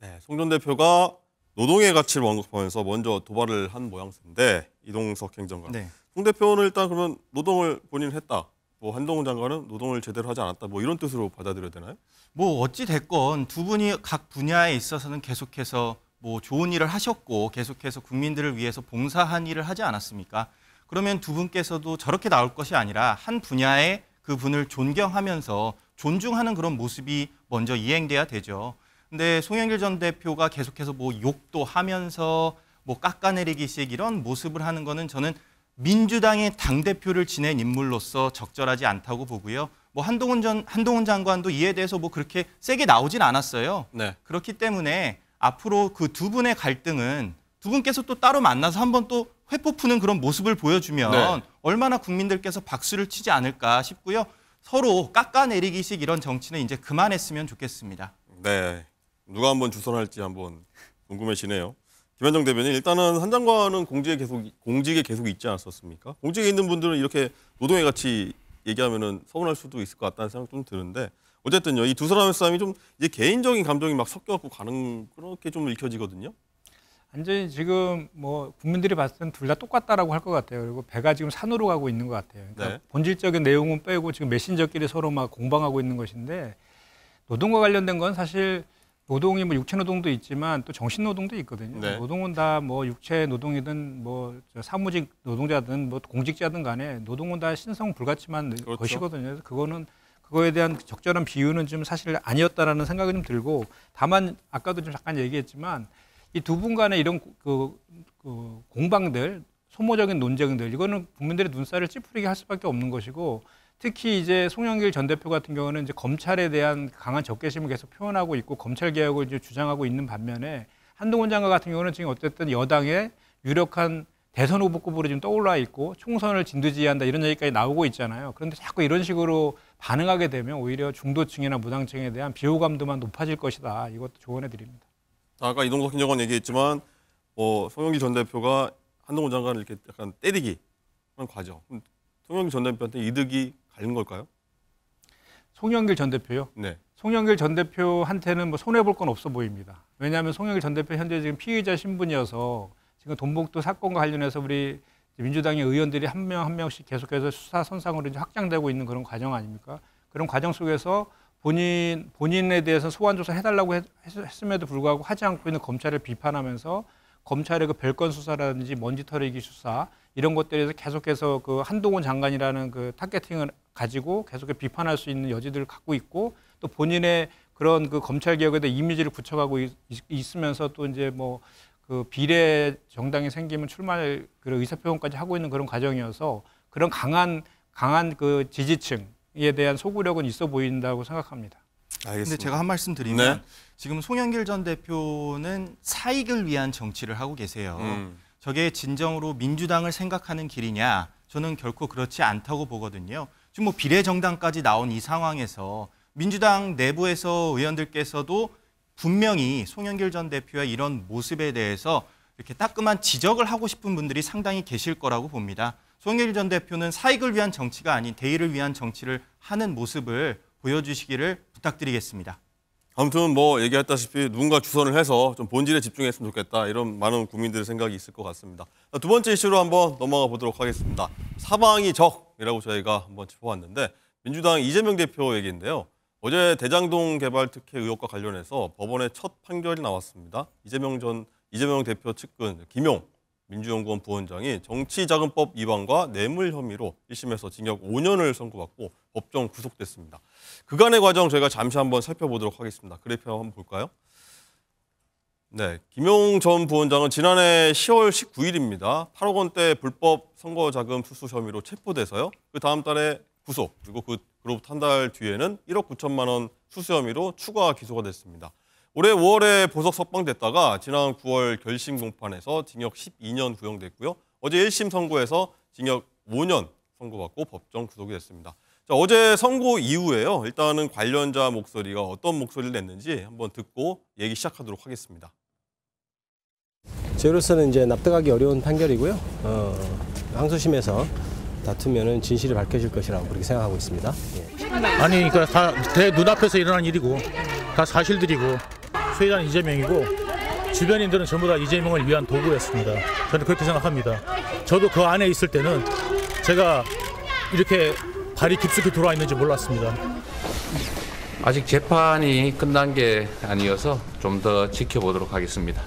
네, 송전 대표가 노동의 가치를 언급하면서 먼저 도발을 한 모양새인데 이동석 행정관. 네. 홍 대표는 일단 그러면 노동을 본인 했다. 뭐 한동훈 장관은 노동을 제대로 하지 않았다. 뭐 이런 뜻으로 받아들여야 되나요? 뭐 어찌 됐건 두 분이 각 분야에 있어서는 계속해서 뭐 좋은 일을 하셨고 계속해서 국민들을 위해서 봉사한 일을 하지 않았습니까? 그러면 두 분께서도 저렇게 나올 것이 아니라 한 분야에 그 분을 존경하면서 존중하는 그런 모습이 먼저 이행돼야 되죠. 근데 송영길 전 대표가 계속해서 뭐 욕도 하면서 뭐 깎아내리기식 이런 모습을 하는 거는 저는 민주당의 당 대표를 지낸 인물로서 적절하지 않다고 보고요. 뭐 한동훈 전 한동훈 장관도 이에 대해서 뭐 그렇게 세게 나오진 않았어요. 네. 그렇기 때문에 앞으로 그 두 분의 갈등은 두 분께서 또 따로 만나서 한 번 또 회포 푸는 그런 모습을 보여주면 네. 얼마나 국민들께서 박수를 치지 않을까 싶고요. 서로 깎아내리기식 이런 정치는 이제 그만했으면 좋겠습니다. 네. 누가 한번 주선할지 한번 궁금해지네요. 김현정 대변인 일단은 한 장관은 공직에 계속 공직에 계속 있지 않았었습니까? 공직에 있는 분들은 이렇게 노동의 같이 얘기하면은 서운할 수도 있을 것 같다는 생각 좀 드는데 어쨌든요 이 두 사람의 싸움이 좀 이제 개인적인 감정이 막 섞여갖고 가는 그렇게 좀 읽혀지거든요. 완전히 지금 뭐 국민들이 봤을 땐 둘 다 똑같다라고 할 것 같아요. 그리고 배가 지금 산으로 가고 있는 것 같아요. 그러니까 네. 본질적인 내용은 빼고 지금 메신저끼리 서로 막 공방하고 있는 것인데 노동과 관련된 건 사실 노동이 뭐 육체 노동도 있지만 또 정신 노동도 있거든요. 네. 노동은 다 뭐 육체 노동이든 뭐 사무직 노동자든 뭐 공직자든 간에 노동은 다 신성 불가침한 그렇죠. 것이거든요. 그래서 그거는 그거에 대한 적절한 비유는 좀 사실 아니었다라는 생각이 좀 들고 다만 아까도 좀 잠깐 얘기했지만 이 두 분 간의 이런 그, 그 공방들 소모적인 논쟁들 이거는 국민들의 눈살을 찌푸리게 할 수밖에 없는 것이고 특히 이제 송영길 전 대표 같은 경우는 이제 검찰에 대한 강한 적개심을 계속 표현하고 있고 검찰 개혁을 이제 주장하고 있는 반면에 한동훈 장관 같은 경우는 지금 어쨌든 여당의 유력한 대선 후보급으로 지금 떠올라 있고 총선을 진두지휘한다 이런 얘기까지 나오고 있잖아요. 그런데 자꾸 이런 식으로 반응하게 되면 오히려 중도층이나 무당층에 대한 비호감도만 높아질 것이다. 이것도 조언해 드립니다. 아까 이동석 김정원 얘기했지만 뭐 송영길 전 대표가 한동훈 장관을 이렇게 약간 때리기 그 과정. 송영길 전 대표한테 이득이 가는 걸까요? 송영길 전 대표요. 네. 송영길 전 대표한테는 뭐 손해 볼 건 없어 보입니다. 왜냐하면 송영길 전 대표 현재 지금 피의자 신분이어서 지금 돈복도 사건과 관련해서 우리 민주당의 의원들이 한 명 한 명씩 계속해서 수사 선상으로 이제 확장되고 있는 그런 과정 아닙니까? 그런 과정 속에서 본인 본인에 대해서 소환 조사 해달라고 했, 음에도 불구하고 하지 않고 있는 검찰을 비판하면서 검찰의 그 별건 수사라든지 먼지털이기 수사 이런 것들에서 계속해서 그 한동훈 장관이라는 그 타겟팅을 가지고 계속해 비판할 수 있는 여지들을 갖고 있고 또 본인의 그런 그 검찰 개혁에 대한 이미지를 붙여가고 있, 으면서또 이제 뭐 그 비례 정당이 생기면 출마할 그런 의사표현까지 하고 있는 그런 과정이어서 그런 강한 강한 그 지지층에 대한 소구력은 있어 보인다고 생각합니다. 알겠 근데 제가 한 말씀 드리면 네? 지금 송영길 전 대표는 사익을 위한 정치를 하고 계세요. 음. 저게 진정으로 민주당을 생각하는 길이냐? 저는 결코 그렇지 않다고 보거든요. 지금 뭐 비례정당까지 나온 이 상황에서 민주당 내부에서 의원들께서도 분명히 송영길 전 대표의 이런 모습에 대해서 이렇게 따끔한 지적을 하고 싶은 분들이 상당히 계실 거라고 봅니다. 송영길 전 대표는 사익을 위한 정치가 아닌 대의를 위한 정치를 하는 모습을 보여주시기를 부탁드리겠습니다. 아무튼 뭐 얘기했다시피 누군가 주선을 해서 좀 본질에 집중했으면 좋겠다 이런 많은 국민들의 생각이 있을 것 같습니다. 두 번째 이슈로 한번 넘어가 보도록 하겠습니다. 사방이 적이라고 저희가 한번 짚어봤는데 민주당 이재명 대표 얘기인데요. 어제 대장동 개발 특혜 의혹과 관련해서 법원의 첫 판결이 나왔습니다. 이재명 전 이재명 대표 측근 김용 민주연구원 부원장이 정치자금법 위반과 뇌물 혐의로 1심에서 징역 5년을 선고받고 법정 구속됐습니다. 그간의 과정 저희가 잠시 한번 살펴보도록 하겠습니다. 그래프 한번 볼까요? 네, 김용 전 부원장은 지난해 10월 19일입니다. 8억 원대 불법 선거 자금 수수 혐의로 체포돼서요. 그 다음 달에 구속, 그리고 그, 그로부터 한 달 뒤에는 1억 9천만 원 수수 혐의로 추가 기소가 됐습니다. 올해 5월에 보석 석방됐다가 지난 9월 결심 공판에서 징역 12년 구형됐고요. 어제 1심 선고에서 징역 5년 선고받고 법정 구속이 됐습니다. 자, 어제 선고 이후에요. 일단은 관련자 목소리가 어떤 목소리를 냈는지 한번 듣고 얘기 시작하도록 하겠습니다. 저로서는 이제 납득하기 어려운 판결이고요. 어, 항소심에서 다투면은 진실이 밝혀질 것이라고 그렇게 생각하고 있습니다. 예. 아니 그러니까 다내 눈앞에서 일어난 일이고 다 사실들이고 수혜자는 이재명이고 주변인들은 전부 다 이재명을 위한 도구였습니다. 저는 그렇게 생각합니다. 저도 그 안에 있을 때는 제가 이렇게 발이 깊숙이 돌아 있는지 몰랐습니다. 아직 재판이 끝난 게 아니어서 좀 더 지켜보도록 하겠습니다.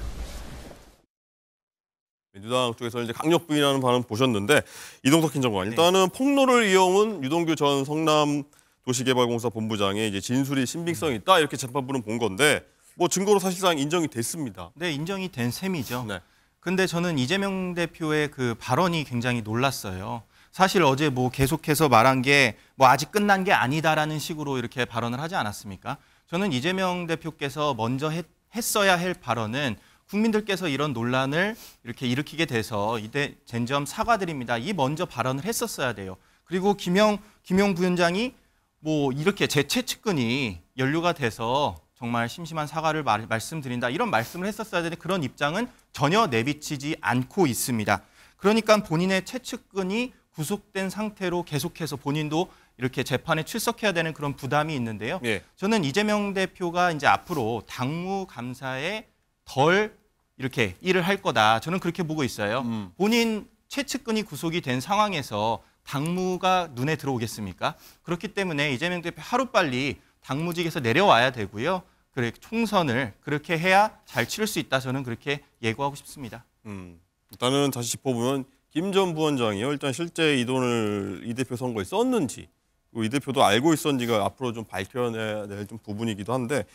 민주당 쪽에서 이제 강력 부인하는 반응 보셨는데 이동석 행정관 일단은 폭로를 이어온 유동규 전 성남 도시개발공사 본부장의 이제 진술이 신빙성이 있다 이렇게 재판부는 본 건데 뭐 증거로 사실상 인정이 됐습니다. 네, 인정이 된 셈이죠. 네. 근데 저는 이재명 대표의 그 발언이 굉장히 놀랐어요. 사실 어제 뭐 계속해서 말한 게 뭐 아직 끝난 게 아니다라는 식으로 이렇게 발언을 하지 않았습니까? 저는 이재명 대표께서 먼저 했, 했어야 할 발언은 국민들께서 이런 논란을 이렇게 일으키게 돼서 이때 젠점 사과드립니다. 이 먼저 발언을 했었어야 돼요. 그리고 김영 김영 부위원장이 뭐 이렇게 제 최측근이 연루가 돼서 정말 심심한 사과를 말, 말씀드린다 이런 말씀을 했었어야 되는 그런 입장은 전혀 내비치지 않고 있습니다. 그러니까 본인의 최측근이 구속된 상태로 계속해서 본인도 이렇게 재판에 출석해야 되는 그런 부담이 있는데요. 예. 저는 이재명 대표가 이제 앞으로 당무 감사에 덜 이렇게 일을 할 거다. 저는 그렇게 보고 있어요. 음. 본인 최측근이 구속이 된 상황에서 당무가 눈에 들어오겠습니까? 그렇기 때문에 이재명 대표 하루빨리 당무직에서 내려와야 되고요. 그래 총선을 그렇게 해야 잘 치를 수 있다. 저는 그렇게 예고하고 싶습니다. 음. 일단은 다시 짚어보면 김전 부원장이요. 일단 실제 이 돈을 이 대표 선거에 썼는지 이 대표도 알고 있었는지가 앞으로 좀 밝혀내야 될 좀 부분이기도 한데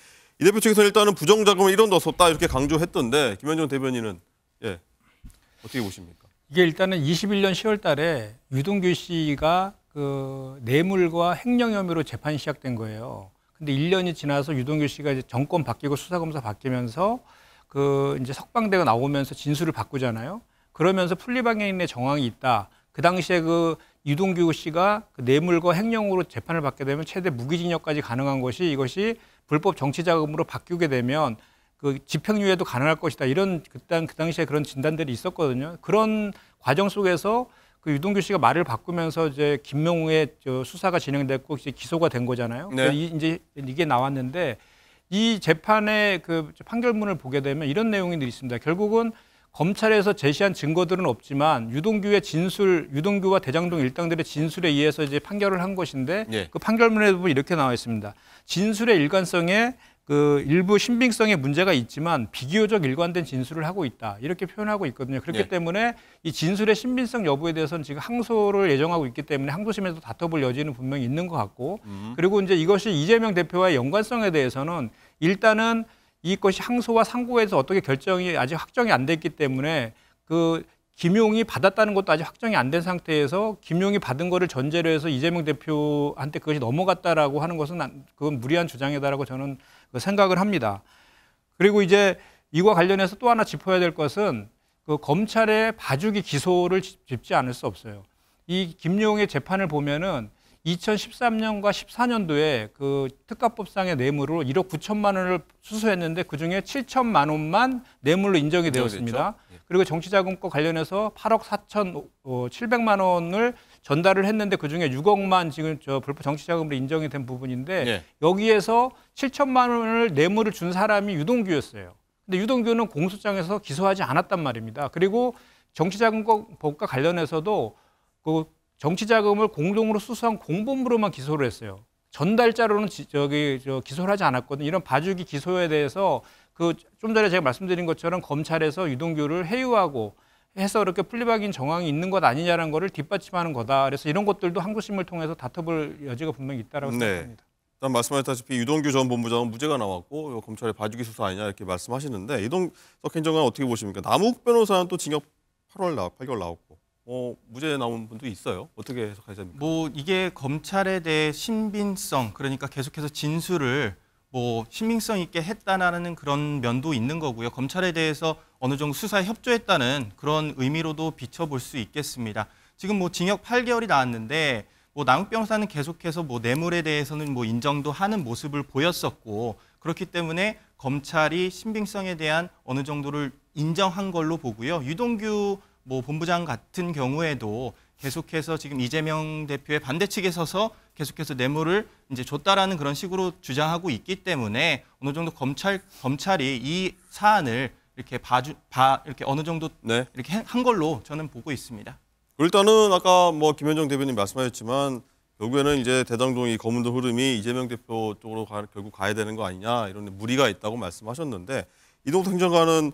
이 대표 측에서 일단은 부정자금을 1원도 썼다 이렇게 강조했던데 김현정 대변인은 예 어떻게 보십니까? 이게 일단은 21년 10월 달에 유동규 씨가 그 뇌물과 횡령 혐의로 재판이 시작된 거예요. 근데 1년이 지나서 유동규 씨가 이제 정권 바뀌고 수사검사 바뀌면서 그 이제 석방대가 나오면서 진술을 바꾸잖아요. 그러면서 풀리방향인의 정황이 있다. 그 당시에 그 유동규 씨가 그 뇌물과 횡령으로 재판을 받게 되면 최대 무기징역까지 가능한 것이 이것이 불법 정치자금으로 바뀌게 되면 그 집행유예도 가능할 것이다. 이런 그당 그 당시에 그런 진단들이 있었거든요. 그런 과정 속에서 그 유동규 씨가 말을 바꾸면서 이제 김명우의 저 수사가 진행됐고 이제 기소가 된 거잖아요. 네. 이, 이제 이게 나왔는데 이 재판의 그 판결문을 보게 되면 이런 내용이 늘 있습니다. 결국은 검찰에서 제시한 증거들은 없지만 유동규의 진술, 유동규와 대장동 일당들의 진술에 의해서 이제 판결을 한 것인데 예. 그 판결문에도 보면 이렇게 나와 있습니다. 진술의 일관성에 그 일부 신빙성의 문제가 있지만 비교적 일관된 진술을 하고 있다 이렇게 표현하고 있거든요. 그렇기 예. 때문에 이 진술의 신빙성 여부에 대해서는 지금 항소를 예정하고 있기 때문에 항소심에서 다퉈볼 여지는 분명히 있는 것 같고 음. 그리고 이제 이것이 이재명 대표와의 연관성에 대해서는 일단은 이것이 항소와 상고에서 어떻게 결정이 아직 확정이 안 됐기 때문에 그 김용이 받았다는 것도 아직 확정이 안 된 상태에서 김용이 받은 거를 전제로 해서 이재명 대표한테 그것이 넘어갔다라고 하는 것은 그건 무리한 주장이다라고 저는 그 생각을 합니다. 그리고 이제 이와 관련해서 또 하나 짚어야 될 것은 그 검찰의 봐주기 기소를 짚지 않을 수 없어요. 이 김용의 재판을 보면은 2013년과 14년도에 그 특가법상의 뇌물을 1억 9천만 원을 수수했는데 그중에 7천만 원만 뇌물로 인정이 되었습니다. 예. 그리고 정치자금과 관련해서 8억 4천 7백만 어, 원을 전달을 했는데 그중에 6억만 지금 저 불법 정치자금으로 인정이 된 부분인데 네. 여기에서 7천만 원을 뇌물을 준 사람이 유동규였어요. 근데 유동규는 공소장에서 기소하지 않았단 말입니다. 그리고 정치자금법과 관련해서도 그 정치 자금을 공동으로 수수한 공범으로만 기소를 했어요. 전달자로는 지, 저기 저 기소를 하지 않았거든요. 이런 봐주기 기소에 대해서 그 좀 전에 제가 말씀드린 것처럼 검찰에서 유동규를 해유하고 해서 이렇게 풀리박인 정황이 있는 것 아니냐라는 거를 뒷받침하는 거다. 그래서 이런 것들도 한국심을 통해서 다퉈볼 여지가 분명히 있다라고 네. 생각합니다. 일단 말씀하셨다시피 유동규 전 본부장은 무죄가 나왔고 검찰의 봐주기 수사 아니냐 이렇게 말씀하시는데 이동석 행정관 어떻게 보십니까? 남욱 변호사는 또 징역 8월 나 8개월 나왔고 어, 무죄 나온 분도 있어요. 어떻게 해석하십니까? 뭐 이게 검찰에 대해 신빙성 그러니까 계속해서 진술을 뭐 신빙성 있게 했다라는 그런 면도 있는 거고요. 검찰에 대해서 어느 정도 수사에 협조했다는 그런 의미로도 비춰볼 수 있겠습니다. 지금 뭐 징역 8개월이 나왔는데 뭐 남욱 변호사는 계속해서 뭐 뇌물에 대해서는 뭐 인정도 하는 모습을 보였었고 그렇기 때문에 검찰이 신빙성에 대한 어느 정도를 인정한 걸로 보고요. 유동규 뭐 본부장 같은 경우에도 계속해서 지금 이재명 대표의 반대 측에 서서 계속해서 뇌물을 이제 줬다라는 그런 식으로 주장하고 있기 때문에 어느 정도 검찰 검찰이 이 사안을 이렇게 봐주 봐 이렇게 어느 정도 네. 이렇게 한 걸로 저는 보고 있습니다. 일단은 아까 뭐 김현정 대변인 말씀하셨지만 결국에는 이제 대장동이 검은도 흐름이 이재명 대표 쪽으로 가, 결국 가야 되는 거 아니냐 이런 무리가 있다고 말씀하셨는데 이동 행정관은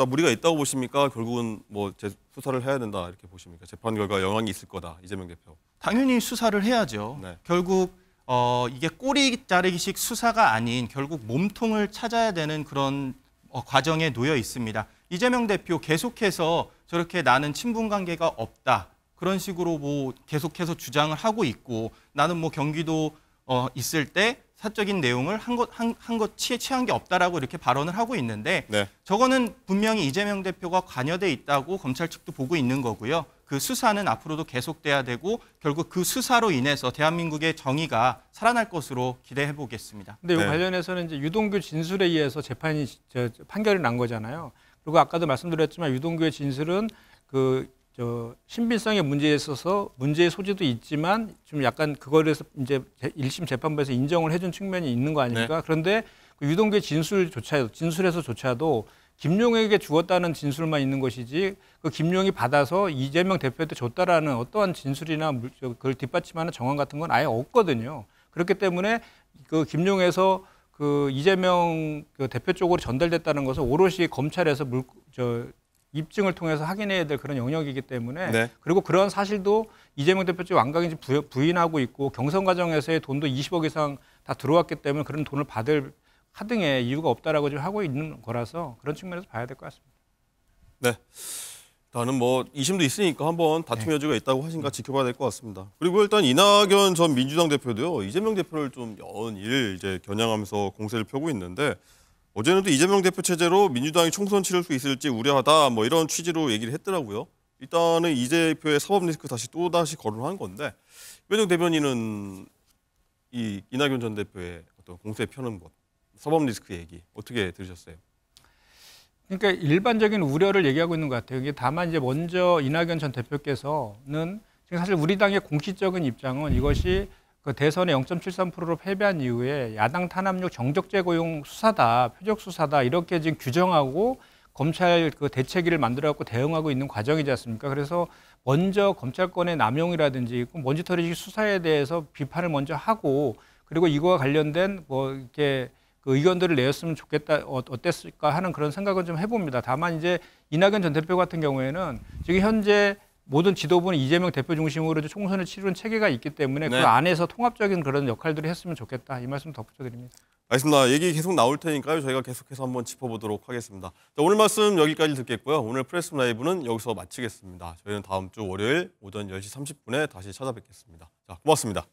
자, 아, 무리가 있다고 보십니까? 결국은 뭐 수사를 해야 된다 이렇게 보십니까? 재판 결과 영향이 있을 거다 이재명 대표. 당연히 수사를 해야죠. 네. 결국 어, 이게 꼬리 자르기식 수사가 아닌 결국 몸통을 찾아야 되는 그런 어, 과정에 놓여 있습니다. 이재명 대표 계속해서 저렇게 나는 친분 관계가 없다 그런 식으로 뭐 계속해서 주장을 하고 있고 나는 뭐 경기도 어, 있을 때 사적인 내용을 한 것 한, 한 것에 취한 게 없다라고 이렇게 발언을 하고 있는데 네. 저거는 분명히 이재명 대표가 관여돼 있다고 검찰 측도 보고 있는 거고요. 그 수사는 앞으로도 계속돼야 되고 결국 그 수사로 인해서 대한민국의 정의가 살아날 것으로 기대해 보겠습니다. 근데 이 네. 관련해서는 이제 유동규 진술에 의해서 재판이 판결이 난 거잖아요. 그리고 아까도 말씀드렸지만 유동규의 진술은 그저 신빙성의 문제에 있어서 문제의 소지도 있지만 좀 약간 그거에 대해서 이제 1심 재판부에서 인정을 해준 측면이 있는 거 아닙니까? 네. 그런데 그유동규 진술조차도 진술에서조차도 김용에게 주었다는 진술만 있는 것이지 그 김용이 받아서 이재명 대표한테 줬다라는 어떠한 진술이나 그걸 뒷받침하는 정황 같은 건 아예 없거든요. 그렇기 때문에 그 김용에서 그 이재명 그 대표 쪽으로 전달됐다는 것은 오롯이 검찰에서 물, 저 입증을 통해서 확인해야 될 그런 영역이기 때문에 네. 그리고 그런 사실도 이재명 대표 측 완강히 부인하고 있고 경선 과정에서의 돈도 20억 이상 다 들어왔기 때문에 그런 돈을 받을 하등의 이유가 없다라고 지금 하고 있는 거라서 그런 측면에서 봐야 될 것 같습니다. 네. 나는 뭐 이심도 있으니까 한번 다툼 네. 여지가 있다고 하신가 음. 지켜봐야 될 것 같습니다. 그리고 일단 이낙연 전 민주당 대표도요 이재명 대표를 좀 연일 이제 겨냥하면서 공세를 펴고 있는데 어제는 이재명 대표 체제로 민주당이 총선 치를 수 있을지 우려하다 뭐 이런 취지로 얘기를 했더라고요. 일단은 이 대표의 사법 리스크 다시 또 다시 거론한 건데 이재명 대변인은 이 이낙연 전 대표의 어떤 공세 펴는 것, 사법 리스크 얘기 어떻게 들으셨어요? 그러니까 일반적인 우려를 얘기하고 있는 것 같아요. 이게 다만 이제 먼저 이낙연 전 대표께서는 사실 우리 당의 공식적인 입장은 이것이 그 대선에 0.73%로 패배한 이후에 야당 탄압력 정적재 고용 수사다, 표적 수사다 이렇게 지금 규정하고 검찰 그 대책위를 만들어갖고 대응하고 있는 과정이지 않습니까? 그래서 먼저 검찰권의 남용이라든지 그 먼지털이 수사에 대해서 비판을 먼저 하고 그리고 이거와 관련된 뭐 이렇게 그 의견들을 내었으면 좋겠다 어, 어땠을까 하는 그런 생각은 좀 해봅니다. 다만 이제 이낙연 전 대표 같은 경우에는 지금 현재 모든 지도부는 이재명 대표 중심으로 총선을 치르는 체계가 있기 때문에 네. 그 안에서 통합적인 그런 역할들을 했으면 좋겠다 이 말씀 덧붙여드립니다. 알겠습니다. 얘기 계속 나올 테니까요. 저희가 계속해서 한번 짚어보도록 하겠습니다. 자, 오늘 말씀 여기까지 듣겠고요. 오늘 프레스 라이브는 여기서 마치겠습니다. 저희는 다음 주 월요일 오전 10시 30분에 다시 찾아뵙겠습니다. 자, 고맙습니다.